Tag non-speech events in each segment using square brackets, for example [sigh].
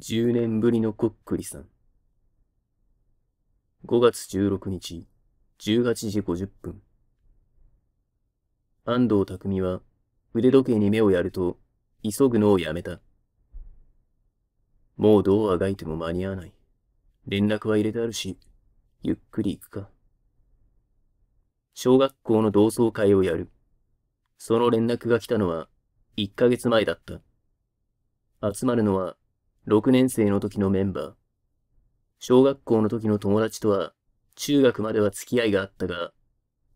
10年ぶりのこっくりさん。5月16日、18時50分。安藤匠は腕時計に目をやると、急ぐのをやめた。もうどうあがいても間に合わない。連絡は入れてあるし、ゆっくり行くか。小学校の同窓会をやる。その連絡が来たのは、1ヶ月前だった。集まるのは6年生の時のメンバー。小学校の時の友達とは、中学までは付き合いがあったが、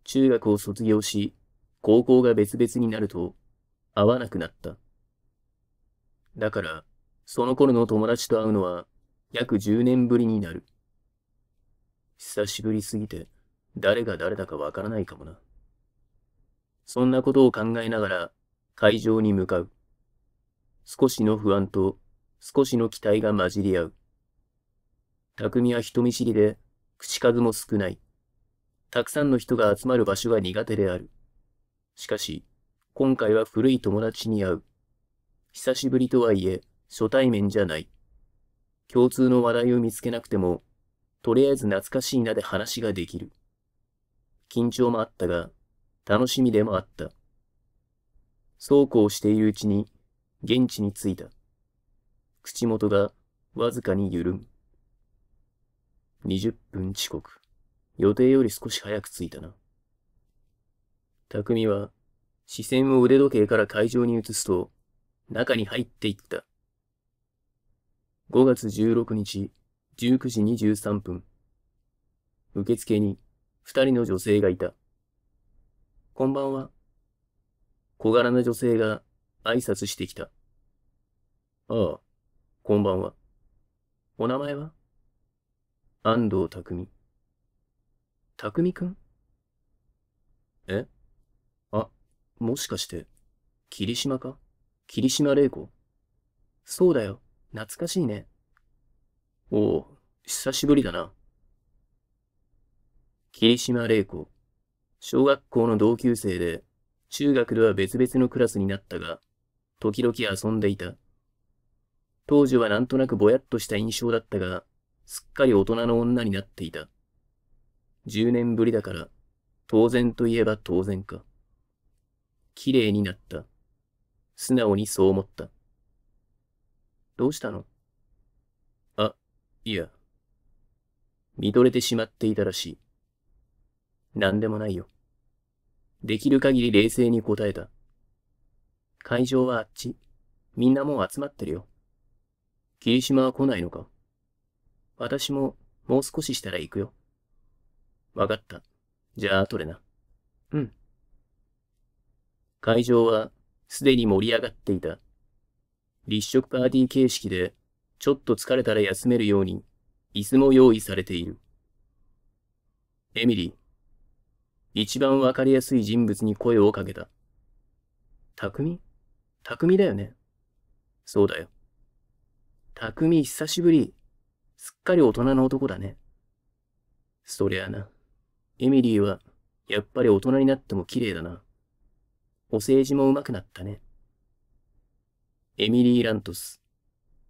中学を卒業し、高校が別々になると、会わなくなった。だから、その頃の友達と会うのは、約10年ぶりになる。久しぶりすぎて、誰が誰だかわからないかもな。そんなことを考えながら、会場に向かう。少しの不安と少しの期待が混じり合う。匠は人見知りで、口数も少ない。たくさんの人が集まる場所が苦手である。しかし、今回は古い友達に会う。久しぶりとはいえ、初対面じゃない。共通の話題を見つけなくても、とりあえず懐かしいなで話ができる。緊張もあったが、楽しみでもあった。そうこうしているうちに、現地に着いた。口元がわずかに緩む。20分遅刻。予定より少し早く着いたな。匠は視線を腕時計から会場に移すと、中に入っていった。5月16日、19時23分。受付に二人の女性がいた。こんばんは。小柄な女性が挨拶してきた。ああ、こんばんは。お名前は安藤匠。匠くんえあ、もしかして、霧島か霧島玲子そうだよ。懐かしいね。おお、久しぶりだな。霧島玲子。小学校の同級生で、中学では別々のクラスになったが、時々遊んでいた。当時はなんとなくぼやっとした印象だったが、すっかり大人の女になっていた。10年ぶりだから、当然といえば当然か。綺麗になった。素直にそう思った。どうしたのあ、いや。見とれてしまっていたらしい。なんでもないよ。できる限り冷静に答えた。会場はあっち。みんなもう集まってるよ。霧島は来ないのか私ももう少ししたら行くよ。わかった。じゃあ後でな。うん。会場はすでに盛り上がっていた。立食パーティー形式で、ちょっと疲れたら休めるように、椅子も用意されている。エミリー、一番わかりやすい人物に声をかけた。匠匠だよね。そうだよ。匠久しぶり。すっかり大人の男だね。そりゃあな。エミリーは、やっぱり大人になっても綺麗だな。お世辞も上手くなったね。エミリー・ラントス。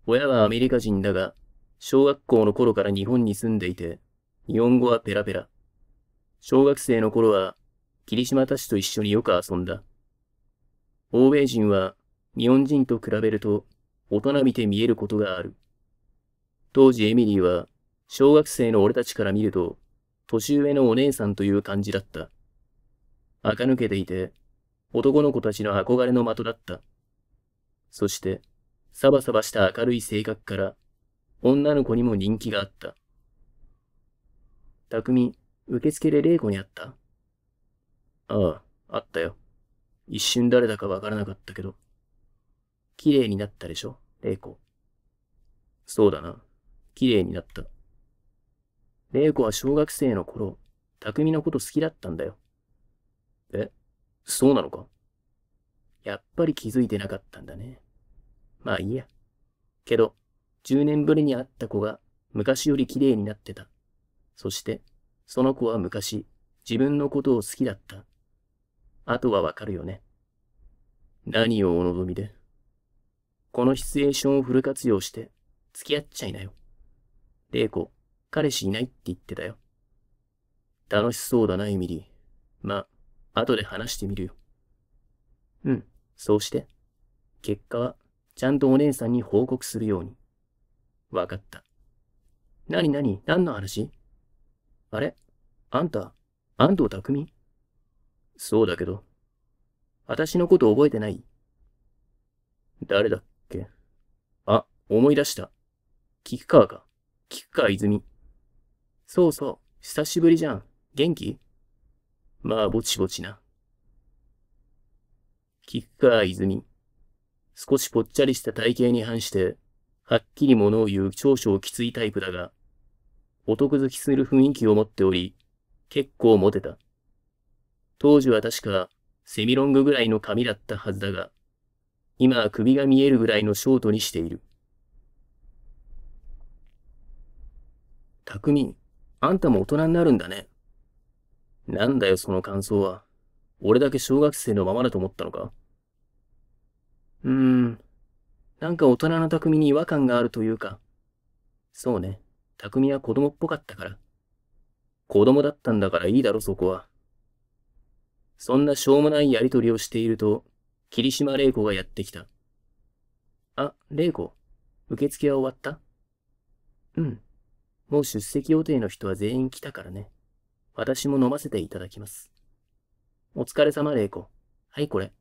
親はアメリカ人だが、小学校の頃から日本に住んでいて、日本語はペラペラ。小学生の頃は、霧島たちと一緒によく遊んだ。欧米人は、日本人と比べると、大人びて見えることがある。当時エミリーは、小学生の俺たちから見ると、年上のお姉さんという感じだった。垢抜けていて、男の子たちの憧れの的だった。そして、サバサバした明るい性格から、女の子にも人気があった。匠、受付で玲子に会った。ああ、あったよ。一瞬誰だかわからなかったけど。綺麗になったでしょ玲子。そうだな。綺麗になった。玲子は小学生の頃、匠のこと好きだったんだよ。えそうなのかやっぱり気づいてなかったんだね。まあいいや。けど、10年ぶりに会った子が昔より綺麗になってた。そして、その子は昔、自分のことを好きだった。あとはわかるよね。何をお望みでこのシチュエーションをフル活用して、付き合っちゃいなよ。玲子、彼氏いないって言ってたよ。楽しそうだな、エミリー。まあ、後で話してみるよ。うん、そうして。結果は、ちゃんとお姉さんに報告するように。わかった。なになに、何の話あれあんた、安藤匠そうだけど、私のこと覚えてない誰だっ思い出した。菊川か。菊川泉。そうそう、久しぶりじゃん。元気まあ、ぼちぼちな。菊川泉。少しぽっちゃりした体型に反して、はっきり物を言う長所をきついタイプだが、お得好きする雰囲気を持っており、結構モテた。当時は確か、セミロングぐらいの髪だったはずだが、今は首が見えるぐらいのショートにしている。匠、あんたも大人になるんだね。なんだよ、その感想は。俺だけ小学生のままだと思ったのかうーん。なんか大人の匠に違和感があるというか。そうね。匠は子供っぽかったから。子供だったんだからいいだろ、そこは。そんなしょうもないやりとりをしていると、霧島玲子がやってきた。あ、玲子、受付は終わったうん。もう出席予定の人は全員来たからね。私も飲ませていただきます。お疲れ様、玲子。はい、これ。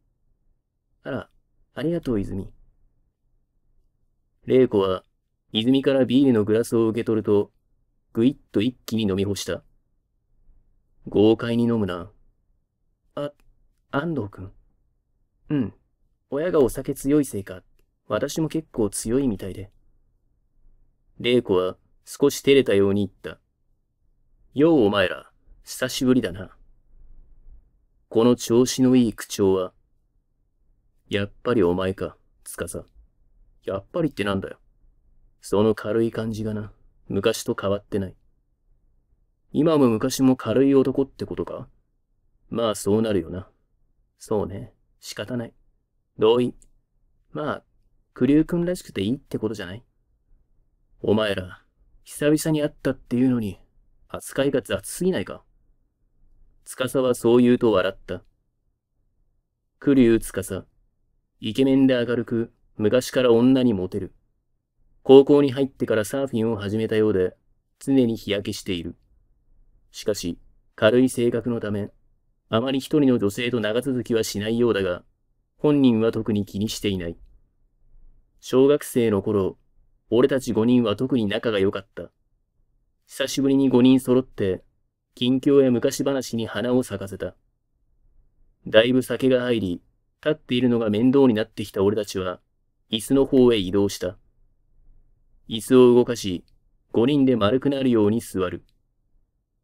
あら、ありがとう、泉。玲子は、泉からビールのグラスを受け取ると、ぐいっと一気に飲み干した。豪快に飲むな。あ、安藤くん。うん。親がお酒強いせいか、私も結構強いみたいで。玲子は、少し照れたように言った。ようお前ら、久しぶりだな。この調子のいい口調は、やっぱりお前か、つかさ。やっぱりってなんだよ。その軽い感じがな、昔と変わってない。今も昔も軽い男ってことかまあそうなるよな。そうね、仕方ない。同意。まあ、クリュー君らしくていいってことじゃないお前ら、久々に会ったっていうのに、扱いが雑すぎないか。司はそう言うと笑った。つか司。イケメンで明るく、昔から女にモテる。高校に入ってからサーフィンを始めたようで、常に日焼けしている。しかし、軽い性格のため、あまり一人の女性と長続きはしないようだが、本人は特に気にしていない。小学生の頃、俺たち5人は特に仲が良かった。久しぶりに5人揃って、近況や昔話に花を咲かせた。だいぶ酒が入り、立っているのが面倒になってきた俺たちは、椅子の方へ移動した。椅子を動かし、5人で丸くなるように座る。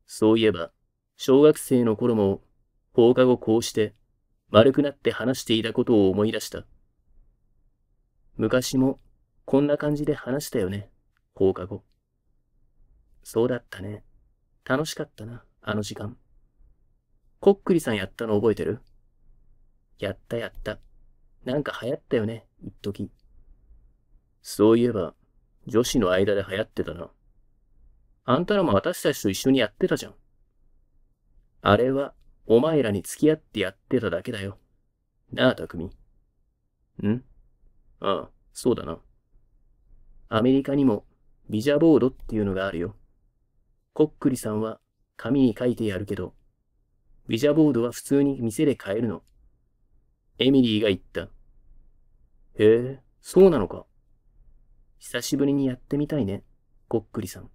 そういえば、小学生の頃も、放課後こうして、丸くなって話していたことを思い出した。昔も、こんな感じで話したよね。放課後。そうだったね。楽しかったな、あの時間。こっくりさんやったの覚えてるやったやった。なんか流行ったよね、一時。そういえば、女子の間で流行ってたな。あんたらも私たちと一緒にやってたじゃん。あれは、お前らに付き合ってやってただけだよ。なあ、匠。んああ、そうだな。アメリカにもビジャボードっていうのがあるよ。コックリさんは紙に書いてやるけど、ビジャボードは普通に店で買えるの。エミリーが言った。へえ、そうなのか。久しぶりにやってみたいね、コックリさん。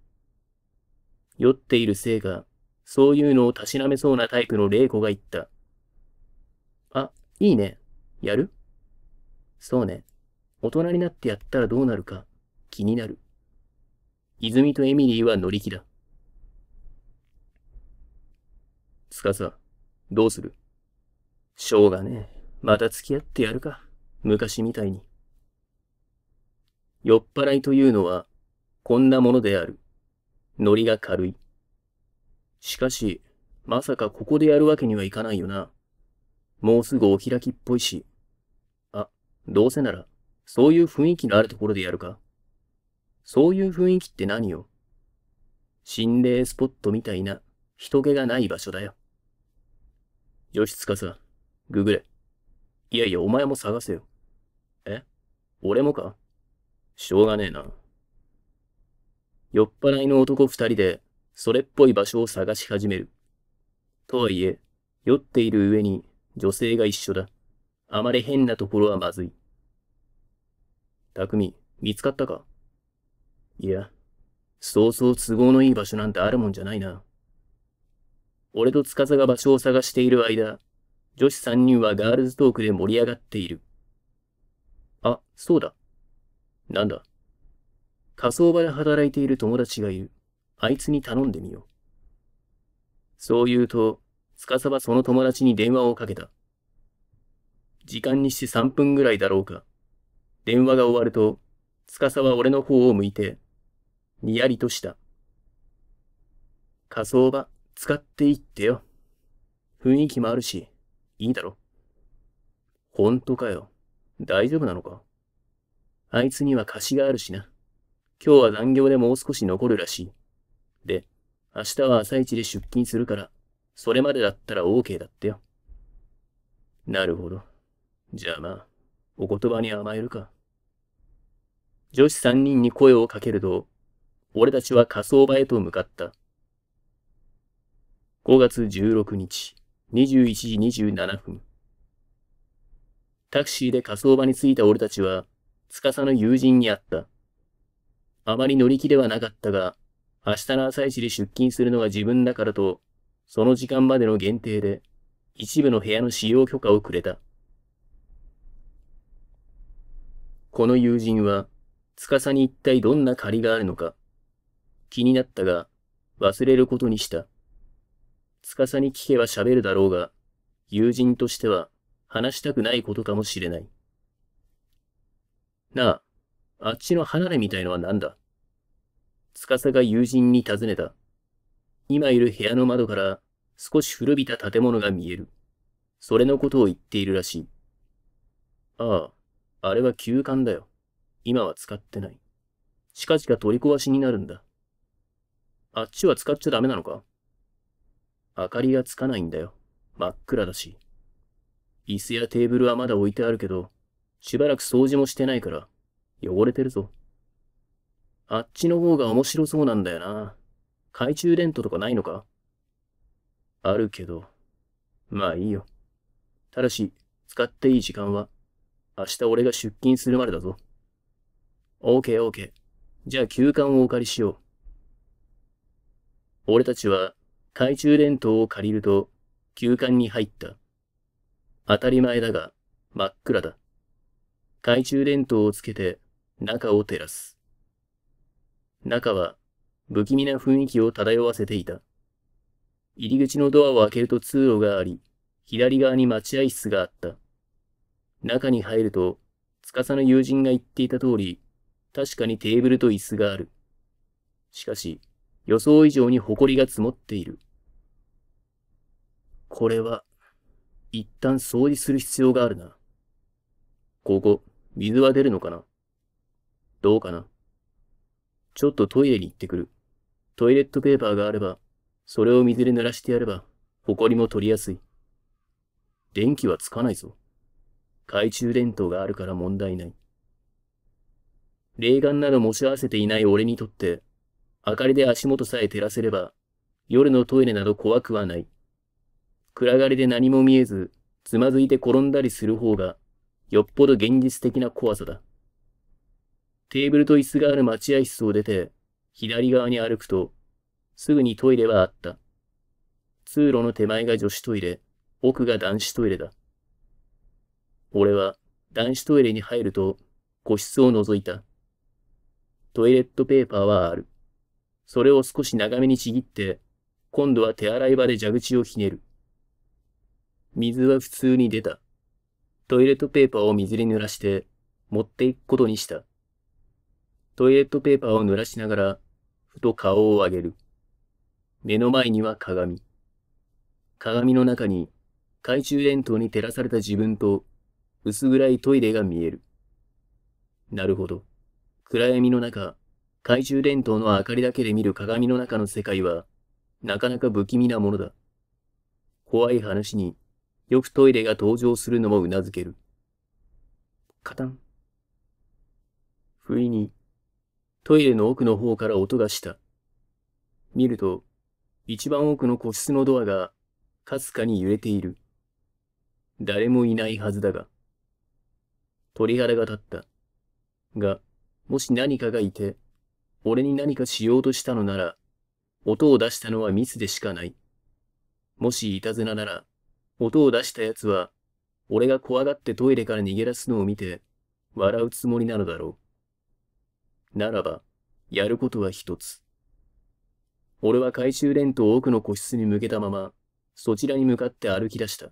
酔っているせいか、そういうのをたしなめそうなタイプの玲子が言った。あ、いいね。やるそうね。大人になってやったらどうなるか。気になる。泉とエミリーは乗り気だ。つかさ、どうするしょうがねえ。また付き合ってやるか。昔みたいに。酔っ払いというのは、こんなものである。ノリが軽い。しかし、まさかここでやるわけにはいかないよな。もうすぐお開きっぽいし。あ、どうせなら、そういう雰囲気のあるところでやるか。そういう雰囲気って何よ心霊スポットみたいな人気がない場所だよ。吉塚さん、ググれ。いやいや、お前も探せよ。え俺もかしょうがねえな。酔っ払いの男二人で、それっぽい場所を探し始める。とはいえ、酔っている上に女性が一緒だ。あまり変なところはまずい。匠、見つかったかいや、そうそう都合のいい場所なんてあるもんじゃないな。俺と司が場所を探している間、女子三人はガールズトークで盛り上がっている。あ、そうだ。なんだ。仮想場で働いている友達がいる。あいつに頼んでみよう。そう言うと、司はその友達に電話をかけた。時間にして3分ぐらいだろうか。電話が終わると、司は俺の方を向いて、にやりとした。仮想場、使っていってよ。雰囲気もあるし、いいだろ。ほんとかよ。大丈夫なのかあいつには貸しがあるしな。今日は残業でもう少し残るらしい。で、明日は朝一で出勤するから、それまでだったら OK だってよ。なるほど。じゃあまあ、お言葉に甘えるか。女子三人に声をかけると、俺たちは火葬場へと向かった。5月16日、21時27分。タクシーで火葬場に着いた俺たちは、司の友人に会った。あまり乗り気ではなかったが、明日の朝一で出勤するのが自分だからと、その時間までの限定で、一部の部屋の使用許可をくれた。この友人は、司に一体どんな借りがあるのか、気になったが、忘れることにした。司に聞けば喋るだろうが、友人としては話したくないことかもしれない。なあ、あっちの離れみたいのは何だ司が友人に尋ねた。今いる部屋の窓から少し古びた建物が見える。それのことを言っているらしい。ああ、あれは休館だよ。今は使ってない。近々取り壊しになるんだ。あっちは使っちゃダメなのか明かりがつかないんだよ。真っ暗だし。椅子やテーブルはまだ置いてあるけど、しばらく掃除もしてないから、汚れてるぞ。あっちの方が面白そうなんだよな。懐中電灯とかないのかあるけど、まあいいよ。ただし、使っていい時間は、明日俺が出勤するまでだぞ。o k o ーーー。じゃあ休館をお借りしよう。俺たちは懐中電灯を借りると休館に入った。当たり前だが真っ暗だ。懐中電灯をつけて中を照らす。中は不気味な雰囲気を漂わせていた。入り口のドアを開けると通路があり、左側に待合室があった。中に入ると、司の友人が言っていた通り、確かにテーブルと椅子がある。しかし、予想以上に埃が積もっている。これは、一旦掃除する必要があるな。ここ、水は出るのかなどうかなちょっとトイレに行ってくる。トイレットペーパーがあれば、それを水で濡らしてやれば、埃も取りやすい。電気はつかないぞ。懐中電灯があるから問題ない。霊眼など持ち合わせていない俺にとって、明かりで足元さえ照らせれば、夜のトイレなど怖くはない。暗がりで何も見えず、つまずいて転んだりする方が、よっぽど現実的な怖さだ。テーブルと椅子がある待合室を出て、左側に歩くと、すぐにトイレはあった。通路の手前が女子トイレ、奥が男子トイレだ。俺は男子トイレに入ると、個室を覗いた。トイレットペーパーはある。それを少し長めにちぎって、今度は手洗い場で蛇口をひねる。水は普通に出た。トイレットペーパーを水に濡らして、持っていくことにした。トイレットペーパーを濡らしながら、ふと顔を上げる。目の前には鏡。鏡の中に、懐中電灯に照らされた自分と、薄暗いトイレが見える。なるほど。暗闇の中、懐中電灯の明かりだけで見る鏡の中の世界は、なかなか不気味なものだ。怖い話によくトイレが登場するのも頷ける。カタン。不意に、トイレの奥の方から音がした。見ると、一番奥の個室のドアが、かすかに揺れている。誰もいないはずだが。鳥肌が立った。が、もし何かがいて、俺に何かしようとしたのなら、音を出したのはミスでしかない。もしいたずらなら、音を出した奴は、俺が怖がってトイレから逃げ出すのを見て、笑うつもりなのだろう。ならば、やることは一つ。俺は懐中電灯奥の個室に向けたまま、そちらに向かって歩き出した。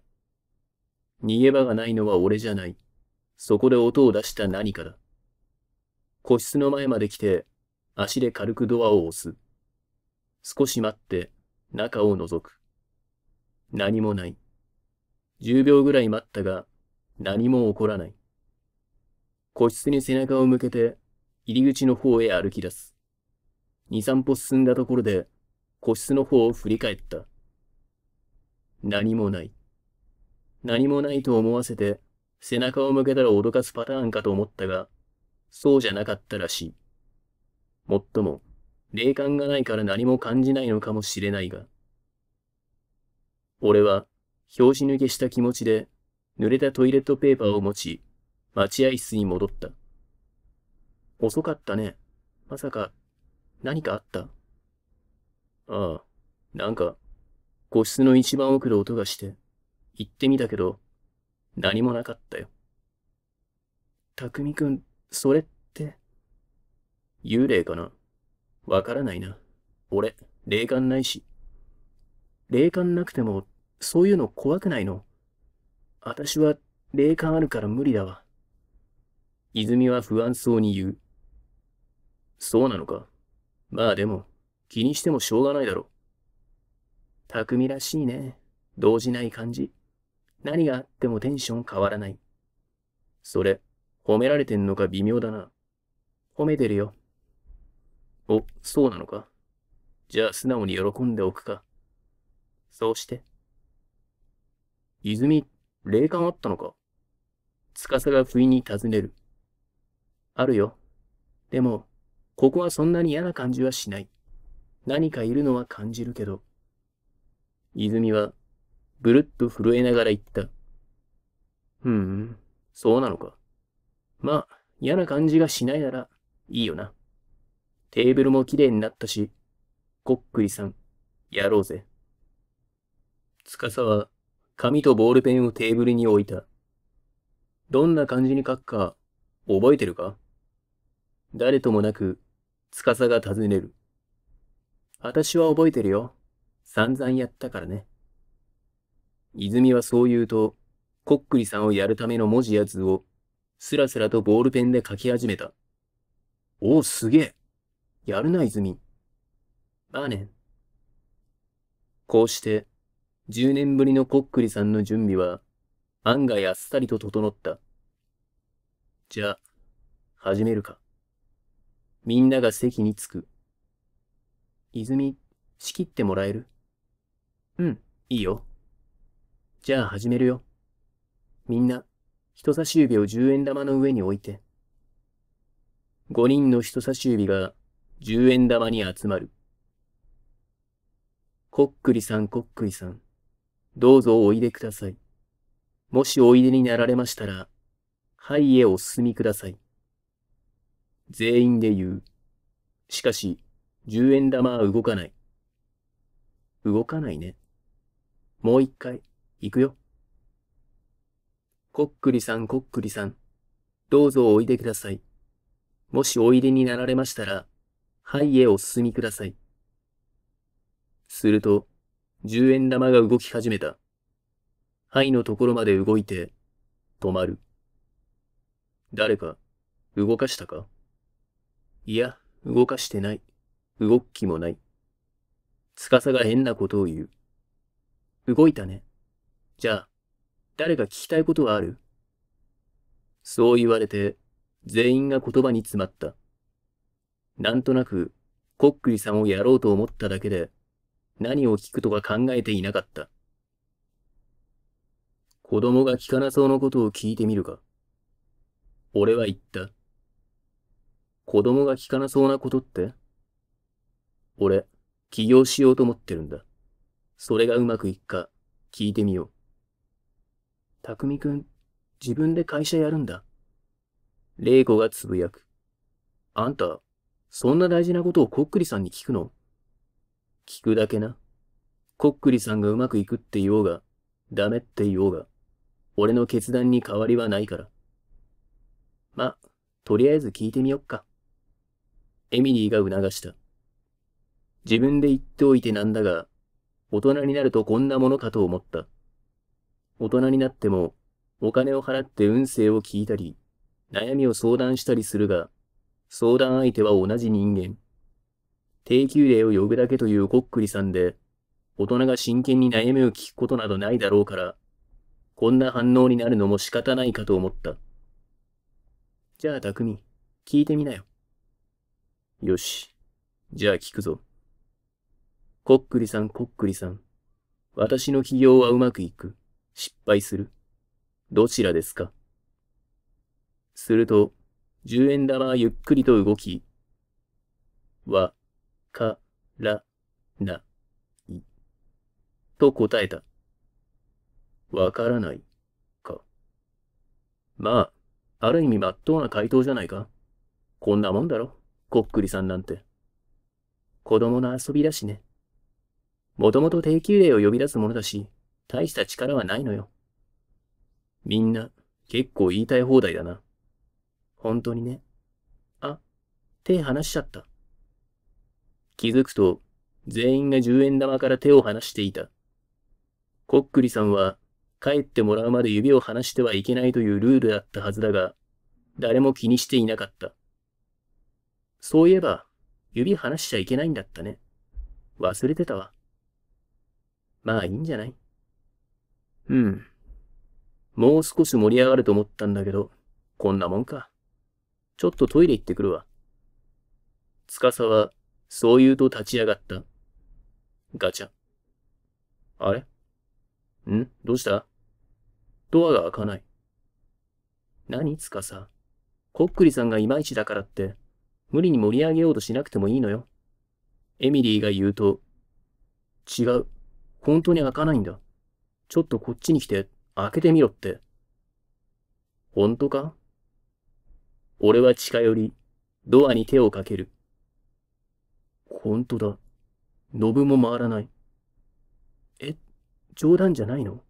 逃げ場がないのは俺じゃない。そこで音を出した何かだ。個室の前まで来て、足で軽くドアを押す。少し待って、中を覗く。何もない。10秒ぐらい待ったが、何も起こらない。個室に背中を向けて、入り口の方へ歩き出す。2、3歩進んだところで、個室の方を振り返った。何もない。何もないと思わせて、背中を向けたら脅かすパターンかと思ったが、そうじゃなかったらしい。もっとも、霊感がないから何も感じないのかもしれないが。俺は、拍子抜けした気持ちで、濡れたトイレットペーパーを持ち、待合室に戻った。遅かったね。まさか、何かあったああ、なんか、個室の一番奥で音がして、行ってみたけど、何もなかったよ。たくみくん、それって、幽霊かなわからないな。俺、霊感ないし。霊感なくても、そういうの怖くないの私は霊感あるから無理だわ。泉は不安そうに言う。そうなのか。まあでも、気にしてもしょうがないだろ。匠らしいね。動じない感じ。何があってもテンション変わらない。それ、褒められてんのか微妙だな。褒めてるよ。お、そうなのか。じゃあ素直に喜んでおくか。そうして。泉、霊感あったのか司が不意に尋ねる。あるよ。でも、ここはそんなに嫌な感じはしない。何かいるのは感じるけど。泉は、ぶるっと震えながら言った。うん、そうなのか。まあ、嫌な感じがしないなら、いいよな。テーブルも綺麗になったし、こっくりさん、やろうぜ。つかさは、紙とボールペンをテーブルに置いた。どんな感じに書くか、覚えてるか誰ともなく、司が尋ねる。私は覚えてるよ。散々やったからね。泉はそう言うと、こっくりさんをやるための文字や図を、すらすらとボールペンで書き始めた。おお、すげえやるな泉。まあね。こうして、10年ぶりのこっくりさんの準備は、案外あっさりと整った。じゃあ、始めるか。みんなが席に着く。泉、仕切ってもらえるうん、いいよ。じゃあ始めるよ。みんな、人差し指を10円玉の上に置いて。5人の人差し指が10円玉に集まる。こっくりさんこっくりさん、どうぞおいでください。もしおいでになられましたら、はいへお進みください。全員で言う。しかし、10円玉は動かない。動かないね。もう一回、行くよ。こっくりさんこっくりさん、どうぞおいでください。もしおいでになられましたら、灰へお進みください。すると、十円玉が動き始めた。灰のところまで動いて、止まる。誰か、動かしたかいや、動かしてない。動く気もない。司が変なことを言う。動いたね。じゃあ、誰か聞きたいことはあるそう言われて、全員が言葉に詰まった。なんとなく、コックリさんをやろうと思っただけで、何を聞くとか考えていなかった。子供が聞かなそうなことを聞いてみるか。俺は言った。子供が聞かなそうなことって俺、起業しようと思ってるんだ。それがうまくいくか、聞いてみよう。たくみくん、自分で会社やるんだ。玲子がつぶやく。あんた、そんな大事なことをこっくりさんに聞くの聞くだけな。こっくりさんがうまくいくって言おうが、ダメって言おうが、俺の決断に変わりはないから。ま、とりあえず聞いてみよっか。エミリーが促した。自分で言っておいてなんだが、大人になるとこんなものかと思った。大人になっても、お金を払って運勢を聞いたり、悩みを相談したりするが、相談相手は同じ人間。定休令を呼ぶだけというこっくりさんで、大人が真剣に悩みを聞くことなどないだろうから、こんな反応になるのも仕方ないかと思った。じゃあ、匠、聞いてみなよ。よし。じゃあ聞くぞ。こっくりさん、こっくりさん。私の起業はうまくいく。失敗する。どちらですかすると、10円玉はゆっくりと動き、わ、か、ら、な、い。と答えた。わからない、か。まあ、ある意味まっとうな回答じゃないか。こんなもんだろ、こっくりさんなんて。子供の遊びだしね。もともと低級霊を呼び出すものだし、大した力はないのよ。みんな、結構言いたい放題だな。本当にね。あ、手離しちゃった。気づくと、全員が十円玉から手を離していた。こっくりさんは、帰ってもらうまで指を離してはいけないというルールだったはずだが、誰も気にしていなかった。そういえば、指離しちゃいけないんだったね。忘れてたわ。まあいいんじゃないうん。もう少し盛り上がると思ったんだけど、こんなもんか。ちょっとトイレ行ってくるわ。つかさは、そう言うと立ち上がった。ガチャ。あれんどうしたドアが開かない。何つかさ。こっくりさんがいまいちだからって、無理に盛り上げようとしなくてもいいのよ。エミリーが言うと、違う。本当に開かないんだ。ちょっとこっちに来て、開けてみろって。本当か俺は近寄り、ドアに手をかける。ほんとだ。ノブも回らない。え、冗談じゃないの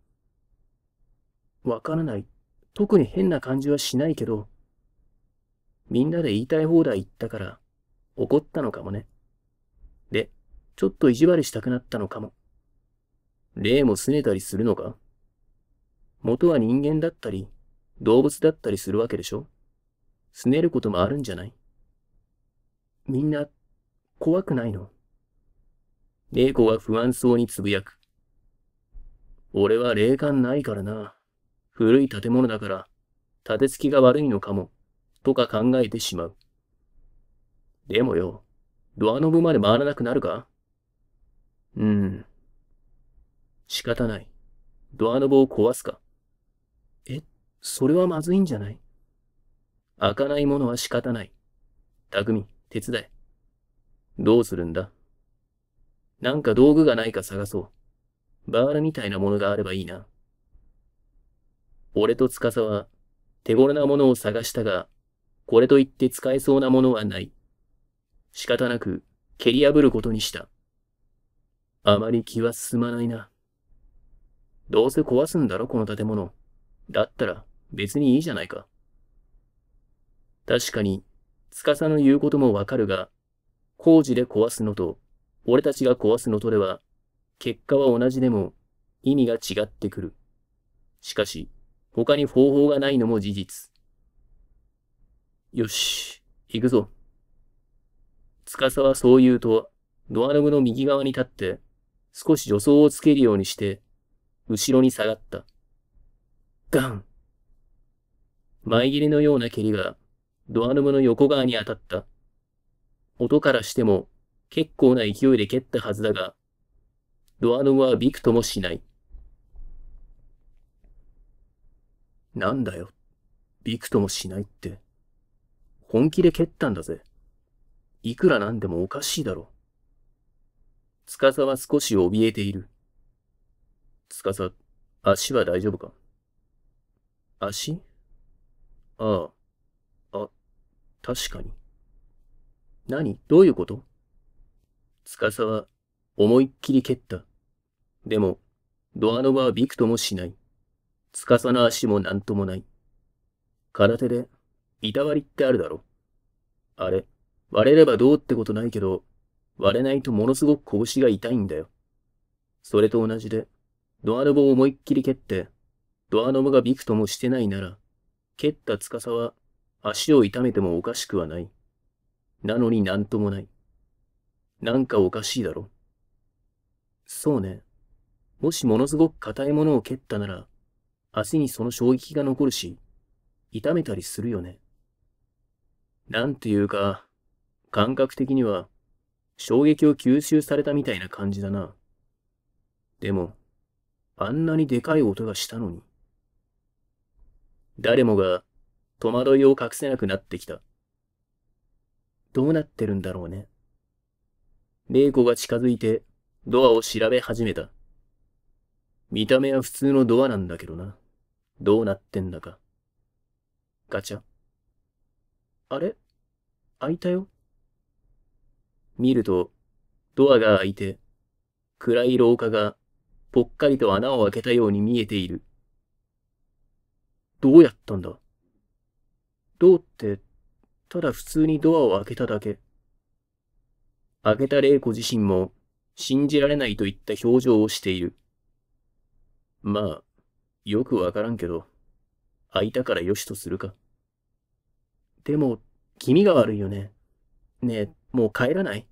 わからない。特に変な感じはしないけど、みんなで言いたい放題言ったから、怒ったのかもね。で、ちょっと意地悪したくなったのかも。霊も拗ねたりするのか元は人間だったり、動物だったりするわけでしょすねることもあるんじゃないみんな、怖くないの猫は不安そうにつぶやく。俺は霊感ないからな。古い建物だから、建て付きが悪いのかも、とか考えてしまう。でもよ、ドアノブまで回らなくなるかうん。仕方ない。ドアノブを壊すか。え、それはまずいんじゃない開かないものは仕方ない。匠、手伝え。どうするんだなんか道具がないか探そう。バールみたいなものがあればいいな。俺と司は手頃なものを探したが、これといって使えそうなものはない。仕方なく蹴り破ることにした。あまり気は進まないな。どうせ壊すんだろ、この建物。だったら別にいいじゃないか。確かに、司の言うこともわかるが、工事で壊すのと、俺たちが壊すのとでは、結果は同じでも、意味が違ってくる。しかし、他に方法がないのも事実。よし、行くぞ。司はそう言うと、ドアノブの右側に立って、少し助走をつけるようにして、後ろに下がった。ガン前切れのような蹴りが、ドアノブの横側に当たった。音からしても結構な勢いで蹴ったはずだが、ドアノブはびくともしない。なんだよ。びくともしないって。本気で蹴ったんだぜ。いくらなんでもおかしいだろう。さは少し怯えている。つかさ、足は大丈夫か足ああ。確かに。何どういうこと司は思いっきり蹴った。でも、ドアノバはびくともしない。司の足も何ともない。空手で、いたわりってあるだろ。あれ、割れればどうってことないけど、割れないとものすごく拳が痛いんだよ。それと同じで、ドアノボを思いっきり蹴って、ドアノボがびくともしてないなら、蹴った司は足を痛めてもおかしくはない。なのになんともない。なんかおかしいだろ。そうね。もしものすごく硬いものを蹴ったなら、足にその衝撃が残るし、痛めたりするよね。なんていうか、感覚的には、衝撃を吸収されたみたいな感じだな。でも、あんなにでかい音がしたのに。誰もが戸惑いを隠せなくなってきた。どうなってるんだろうね。玲子が近づいてドアを調べ始めた。見た目は普通のドアなんだけどな。どうなってんだか。ガチャ。あれ開いたよ。見ると、ドアが開いて、暗い廊下がぽっかりと穴を開けたように見えている。どうやったんだどうって、ただ普通にドアを開けただけ。開けた玲子自身も、信じられないといった表情をしている。まあ、よくわからんけど、開いたからよしとするか。でも、気味が悪いよね。ねえ、もう帰らない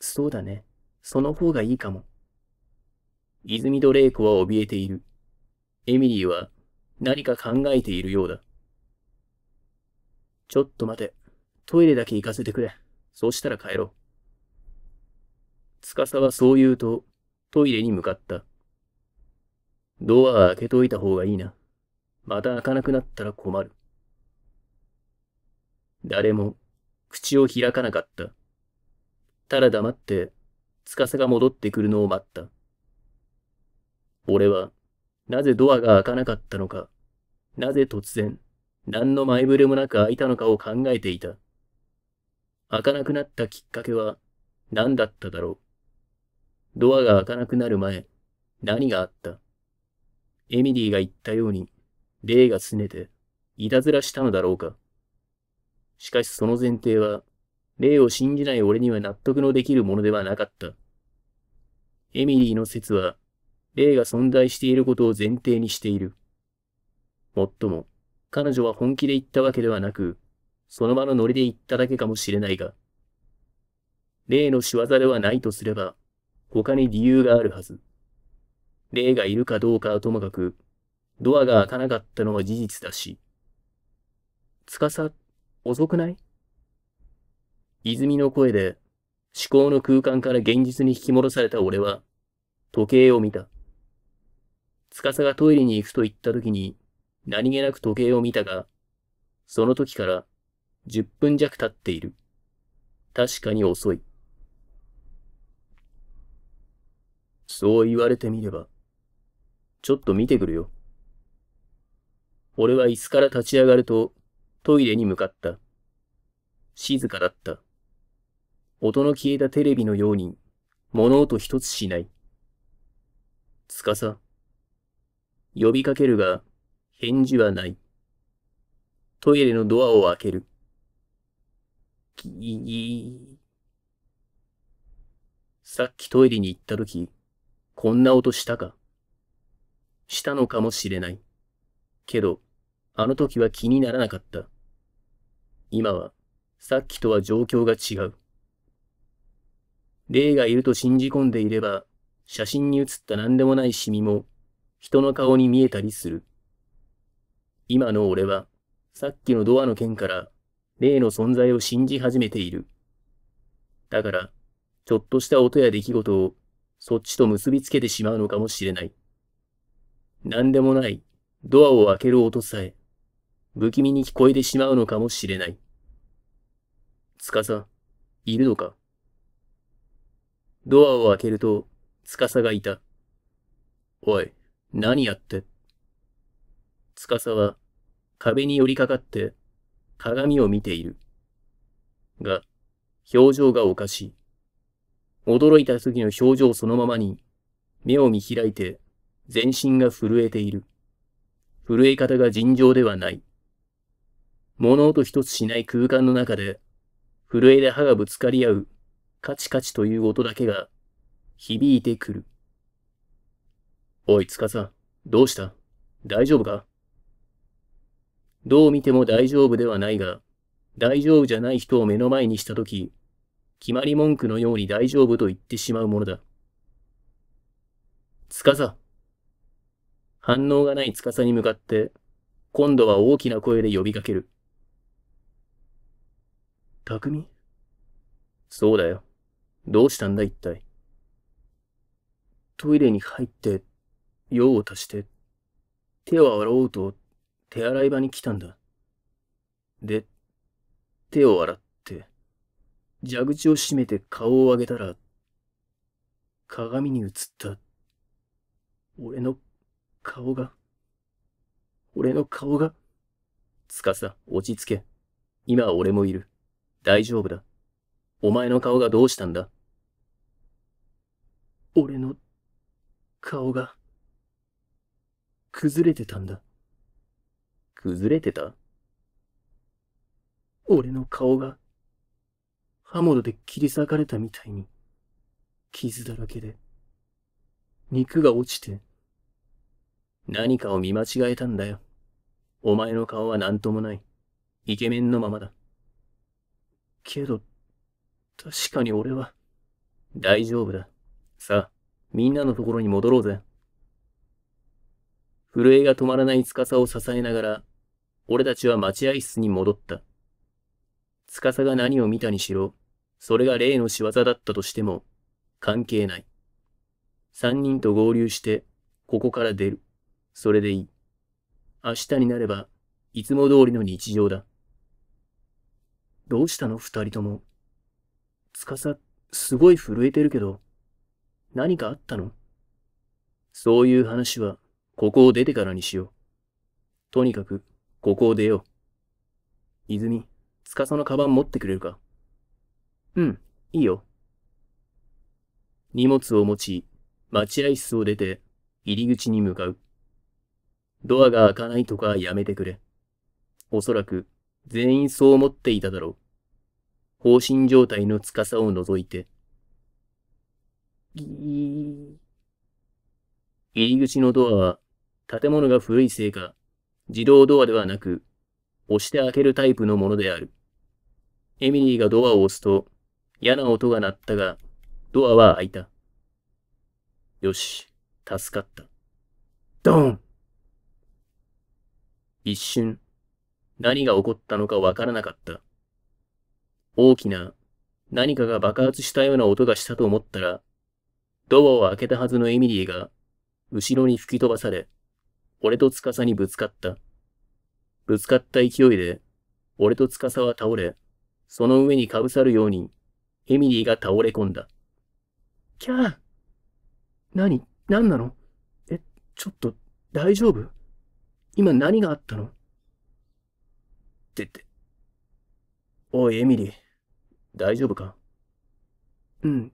そうだね。その方がいいかも。泉と玲子は怯えている。エミリーは何か考えているようだ。ちょっと待て。トイレだけ行かせてくれ。そうしたら帰ろう。司はそう言うと、トイレに向かった。ドア開けといた方がいいな。また開かなくなったら困る。誰も口を開かなかった。ただ黙って、司が戻ってくるのを待った。俺は、なぜドアが開かなかったのか、なぜ突然、何の前触れもなく開いたのかを考えていた。開かなくなったきっかけは何だっただろう。ドアが開かなくなる前、何があったエミリーが言ったように、霊が拗ねて、いたずらしたのだろうか。しかしその前提は、霊を信じない俺には納得のできるものではなかった。エミリーの説は、霊が存在していることを前提にしている。もっとも、彼女は本気で言ったわけではなく、その場のノリで言っただけかもしれないが、例の仕業ではないとすれば、他に理由があるはず。例がいるかどうかはともかく、ドアが開かなかったのは事実だし。つかさ、遅くない泉の声で、思考の空間から現実に引き戻された俺は、時計を見た。つかさがトイレに行くと言った時に、何気なく時計を見たが、その時から10分弱経っている。確かに遅い。そう言われてみれば、ちょっと見てくるよ。俺は椅子から立ち上がるとトイレに向かった。静かだった。音の消えたテレビのように物音一つしない。つかさ。呼びかけるが、返事はない。トイレのドアを開ける。ギギさっきトイレに行った時、こんな音したかしたのかもしれない。けど、あの時は気にならなかった。今は、さっきとは状況が違う。霊がいると信じ込んでいれば、写真に写った何でもないシミも、人の顔に見えたりする。今の俺は、さっきのドアの件から、例の存在を信じ始めている。だから、ちょっとした音や出来事を、そっちと結びつけてしまうのかもしれない。何でもない、ドアを開ける音さえ、不気味に聞こえてしまうのかもしれない。つかさ、いるのかドアを開けると、つかさがいた。おい、何やって司は壁に寄りかかって鏡を見ている。が、表情がおかしい。驚いた時の表情そのままに、目を見開いて全身が震えている。震え方が尋常ではない。物音一つしない空間の中で、震えで歯がぶつかり合う、カチカチという音だけが、響いてくる。おい、つかさ、どうした大丈夫かどう見ても大丈夫ではないが、大丈夫じゃない人を目の前にしたとき、決まり文句のように大丈夫と言ってしまうものだ。つかさ。反応がないつかさに向かって、今度は大きな声で呼びかける。匠そうだよ。どうしたんだ一体。トイレに入って、用を足して、手を洗おうと手洗い場に来たんだ。で、手を洗って、蛇口を閉めて顔を上げたら、鏡に映った、俺の顔が、俺の顔が、つかさ、落ち着け。今俺もいる。大丈夫だ。お前の顔がどうしたんだ俺の顔が崩れてたんだ。崩れてた俺の顔が、刃物で切り裂かれたみたいに、傷だらけで、肉が落ちて、何かを見間違えたんだよ。お前の顔は何ともない。イケメンのままだ。けど、確かに俺は、大丈夫だ。さあ、みんなのところに戻ろうぜ。震えが止まらない司を支えながら俺たちは待合室に戻った。司が何を見たにしろ、それが例の仕業だったとしても、関係ない。三人と合流して、ここから出る。それでいい。明日になれば、いつも通りの日常だ。どうしたの二人とも。司、すごい震えてるけど、何かあったのそういう話は、ここを出てからにしよう。とにかく、ここを出よう。泉、司のカバン持ってくれるかうん、いいよ。荷物を持ち、待合室を出て、入り口に向かう。ドアが開かないとかやめてくれ。おそらく、全員そう思っていただろう。放心状態の司を除いて。ぎー。入り口のドアは、建物が古いせいか、自動ドアではなく、押して開けるタイプのものである。エミリーがドアを押すと、嫌な音が鳴ったが、ドアは開いた。よし、助かった。ドン一瞬、何が起こったのかわからなかった。大きな、何かが爆発したような音がしたと思ったら、ドアを開けたはずのエミリーが、後ろに吹き飛ばされ、俺と司にぶつかった。ぶつかった勢いで、俺と司は倒れ、その上にかぶさるように、エミリーが倒れ込んだ。キャー何何なのえ、ちょっと、大丈夫今何があったのってって。おい、エミリー、大丈夫かうん。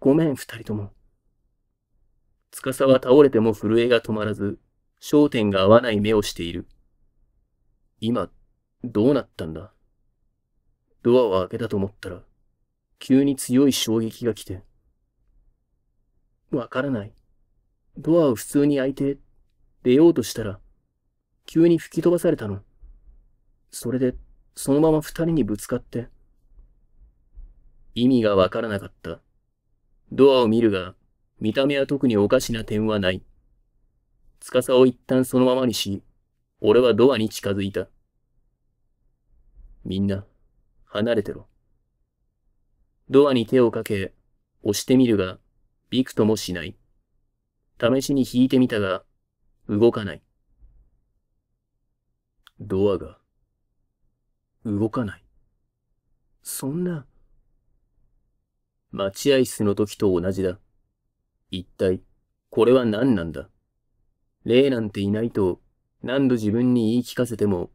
ごめん、二人とも。司は倒れても震えが止まらず、焦点が合わない目をしている。今、どうなったんだドアを開けたと思ったら、急に強い衝撃が来て。わからない。ドアを普通に開いて、出ようとしたら、急に吹き飛ばされたの。それで、そのまま二人にぶつかって。意味がわからなかった。ドアを見るが、見た目は特におかしな点はない。司を一旦そのままにし、俺はドアに近づいた。みんな、離れてろ。ドアに手をかけ、押してみるが、びくともしない。試しに引いてみたが、動かない。ドアが、動かない。そんな。待合室の時と同じだ。一体、これは何なんだ霊なんていないと何度自分に言い聞かせても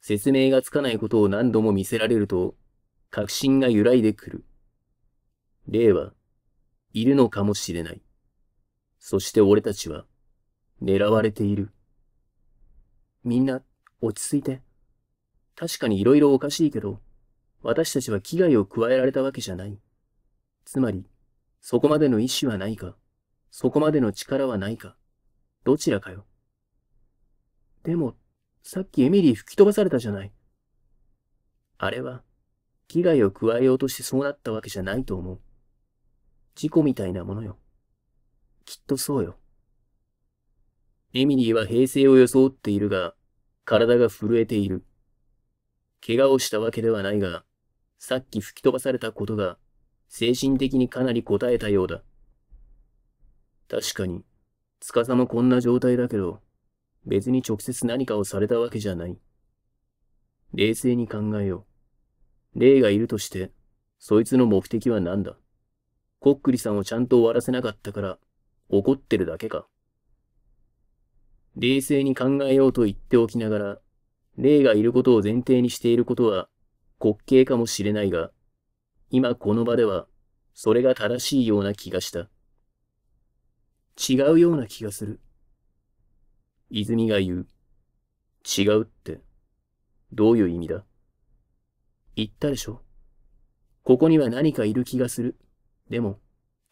説明がつかないことを何度も見せられると確信が揺らいでくる。霊はいるのかもしれない。そして俺たちは狙われている。みんな落ち着いて。確かに色々おかしいけど、私たちは危害を加えられたわけじゃない。つまり、そこまでの意志はないか、そこまでの力はないか。どちらかよ。でも、さっきエミリー吹き飛ばされたじゃない。あれは、危害を加えようとしてそうなったわけじゃないと思う。事故みたいなものよ。きっとそうよ。エミリーは平静を装っているが、体が震えている。怪我をしたわけではないが、さっき吹き飛ばされたことが、精神的にかなり応えたようだ。確かに、司もこんな状態だけど、別に直接何かをされたわけじゃない。冷静に考えよう。霊がいるとして、そいつの目的は何だこっくりさんをちゃんと終わらせなかったから、怒ってるだけか。冷静に考えようと言っておきながら、霊がいることを前提にしていることは、滑稽かもしれないが、今この場では、それが正しいような気がした。違うような気がする。泉が言う。違うって、どういう意味だ言ったでしょここには何かいる気がする。でも、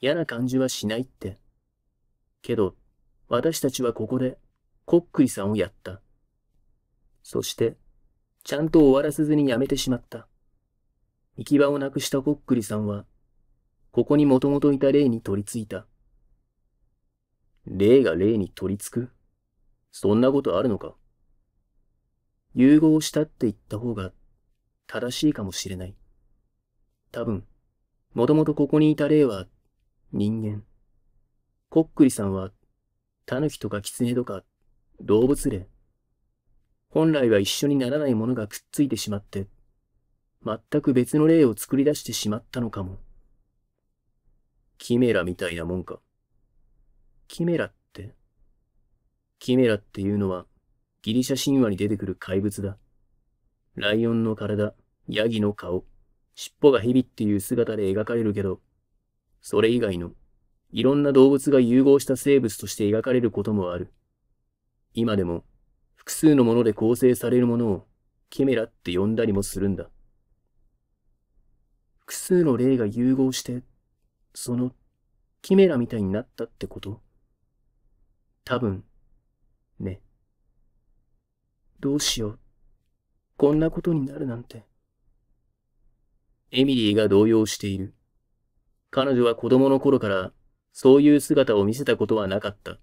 嫌な感じはしないって。けど、私たちはここで、こっくりさんをやった。そして、ちゃんと終わらせずにやめてしまった。行き場をなくしたこっくりさんは、ここにもともといた霊に取りついた。霊が霊に取り付くそんなことあるのか融合したって言った方が正しいかもしれない。多分、もともとここにいた霊は人間。こっくりさんはタヌキとかキツネとか動物霊。本来は一緒にならないものがくっついてしまって、全く別の霊を作り出してしまったのかも。キメラみたいなもんか。キメラってキメラっていうのはギリシャ神話に出てくる怪物だ。ライオンの体、ヤギの顔、尻尾がヒビっていう姿で描かれるけど、それ以外のいろんな動物が融合した生物として描かれることもある。今でも複数のもので構成されるものをキメラって呼んだりもするんだ。複数の霊が融合して、そのキメラみたいになったってこと多分、ね。どうしよう。こんなことになるなんて。エミリーが動揺している。彼女は子供の頃からそういう姿を見せたことはなかった。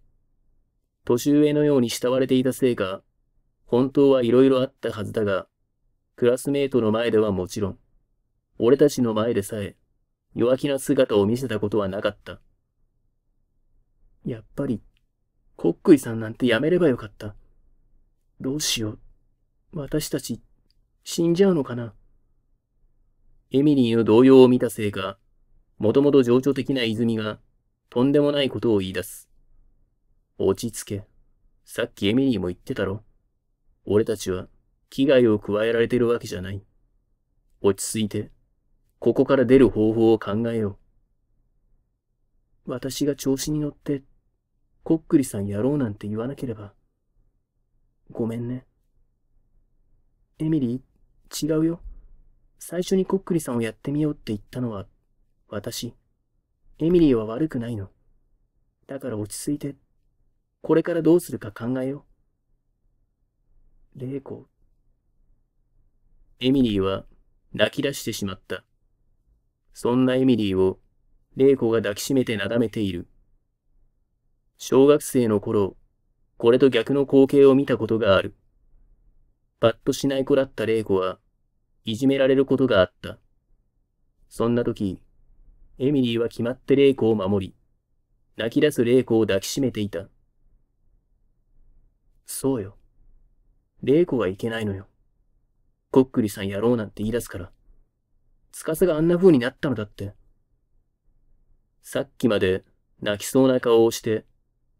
年上のように慕われていたせいか、本当はいろいろあったはずだが、クラスメートの前ではもちろん、俺たちの前でさえ弱気な姿を見せたことはなかった。やっぱりコックイさんなんてやめればよかった。どうしよう。私たち、死んじゃうのかな。エミリーの動揺を見たせいか、もともと情緒的な泉が、とんでもないことを言い出す。落ち着け。さっきエミリーも言ってたろ。俺たちは、危害を加えられてるわけじゃない。落ち着いて、ここから出る方法を考えよう。私が調子に乗ってこっくりさんやろうなんて言わなければ。ごめんね。エミリー、違うよ。最初にこっくりさんをやってみようって言ったのは、私。エミリーは悪くないの。だから落ち着いて、これからどうするか考えよう。玲子。エミリーは泣き出してしまった。そんなエミリーを、玲子が抱きしめてなだめている。小学生の頃、これと逆の光景を見たことがある。パッとしない子だった玲子は、いじめられることがあった。そんな時、エミリーは決まって玲子を守り、泣き出す玲子を抱きしめていた。そうよ。玲子はいけないのよ。こっくりさんやろうなんて言い出すから。司があんな風になったのだって。さっきまで泣きそうな顔をして、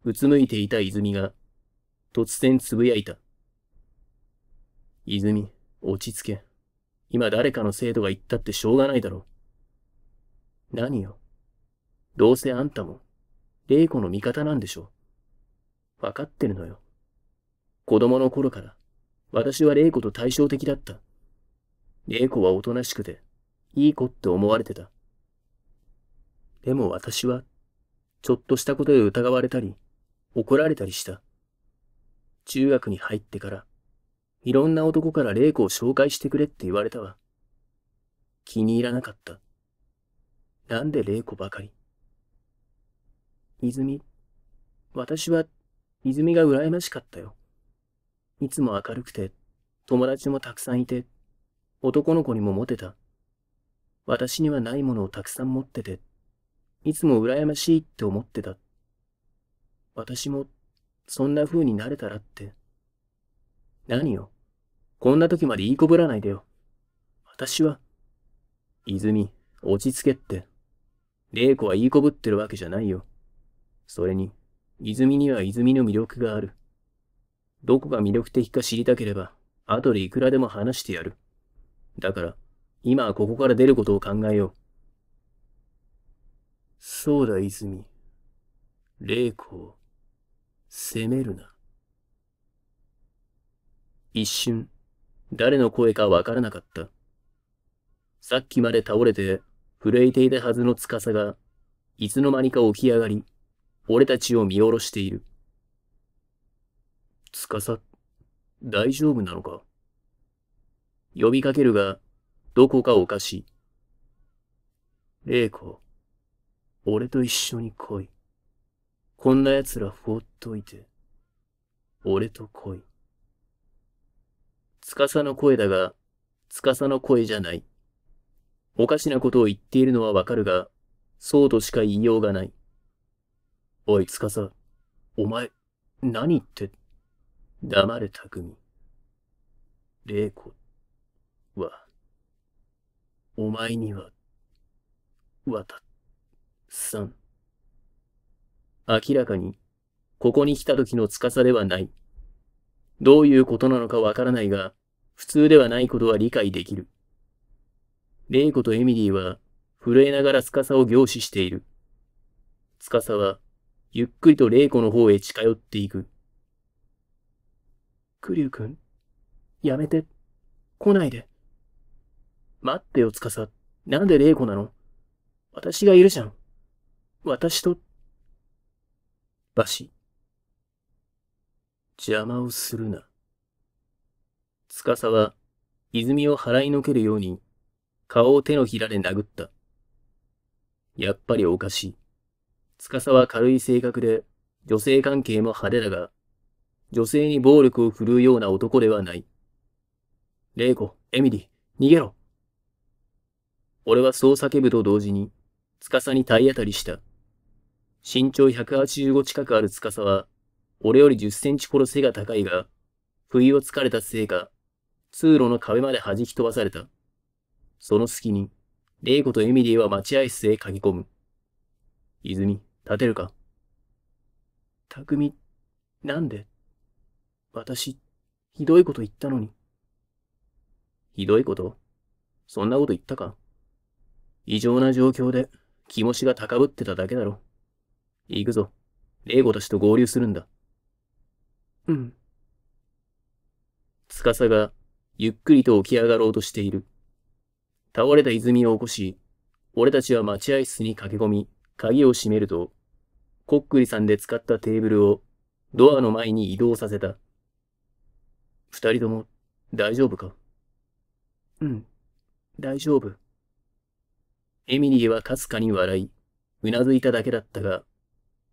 うつむいていた泉が、突然つぶやいた。泉、落ち着け。今誰かの生徒が言ったってしょうがないだろう。何よ。どうせあんたも、玲子の味方なんでしょう。わかってるのよ。子供の頃から、私は玲子と対照的だった。玲子はおとなしくて、いい子って思われてた。でも私は、ちょっとしたことで疑われたり、怒られたりした。中学に入ってから、いろんな男から玲子を紹介してくれって言われたわ。気に入らなかった。なんで玲子ばかり。泉、私は泉が羨ましかったよ。いつも明るくて、友達もたくさんいて、男の子にもモテた。私にはないものをたくさん持ってて、いつも羨ましいって思ってた。私もそんな風になれたらって。何よ。こんな時まで言いこぶらないでよ。私は。泉、落ち着けって。玲子は言いこぶってるわけじゃないよ。それに、泉には泉の魅力がある。どこが魅力的か知りたければ、後でいくらでも話してやる。だから、今はここから出ることを考えよう。そうだ、泉。玲子を責めるな。一瞬、誰の声かわからなかった。さっきまで倒れて、震えていたはずの司が、いつの間にか起き上がり、俺たちを見下ろしている。司、大丈夫なのか呼びかけるが、どこかおかしい。玲子、俺と一緒に来い。こんな奴ら放っといて、俺と来い。司の声だが、司の声じゃない。おかしなことを言っているのはわかるが、そうとしか言いようがない。おい、司、お前、何言って、黙れ、匠。玲子は、お前には、渡、さん。明らかに、ここに来た時の司ではない。どういうことなのかわからないが、普通ではないことは理解できる。玲子とエミリーは、震えながら司を凝視している。司は、ゆっくりと玲子の方へ近寄っていく。クリュウ君、やめて、来ないで。待ってよ、司。なんで玲子なの私がいるじゃん。私とバシ。邪魔をするな。司は、泉を払いのけるように、顔を手のひらで殴った。やっぱりおかしい。司は軽い性格で、女性関係も派手だが、女性に暴力を振るうような男ではない。玲子、エミリー、逃げろ俺はそう叫ぶと同時に、司に体当たりした。身長185近くある司は、俺より10センチほど背が高いが、不意をつかれたせいか、通路の壁まで弾き飛ばされた。その隙に、玲子とエミリーは待合室へ駆け込む。泉、立てるか匠、なんで私、ひどいこと言ったのに。ひどいことそんなこと言ったか異常な状況で気持ちが高ぶってただけだろ。行くぞ。レイゴたちと合流するんだ。うん。司が、ゆっくりと起き上がろうとしている。倒れた泉を起こし、俺たちは待合室に駆け込み、鍵を閉めると、こっくりさんで使ったテーブルをドアの前に移動させた。二人とも大丈夫かうん、大丈夫。エミリーはかすかに笑い、うなずいただけだったが、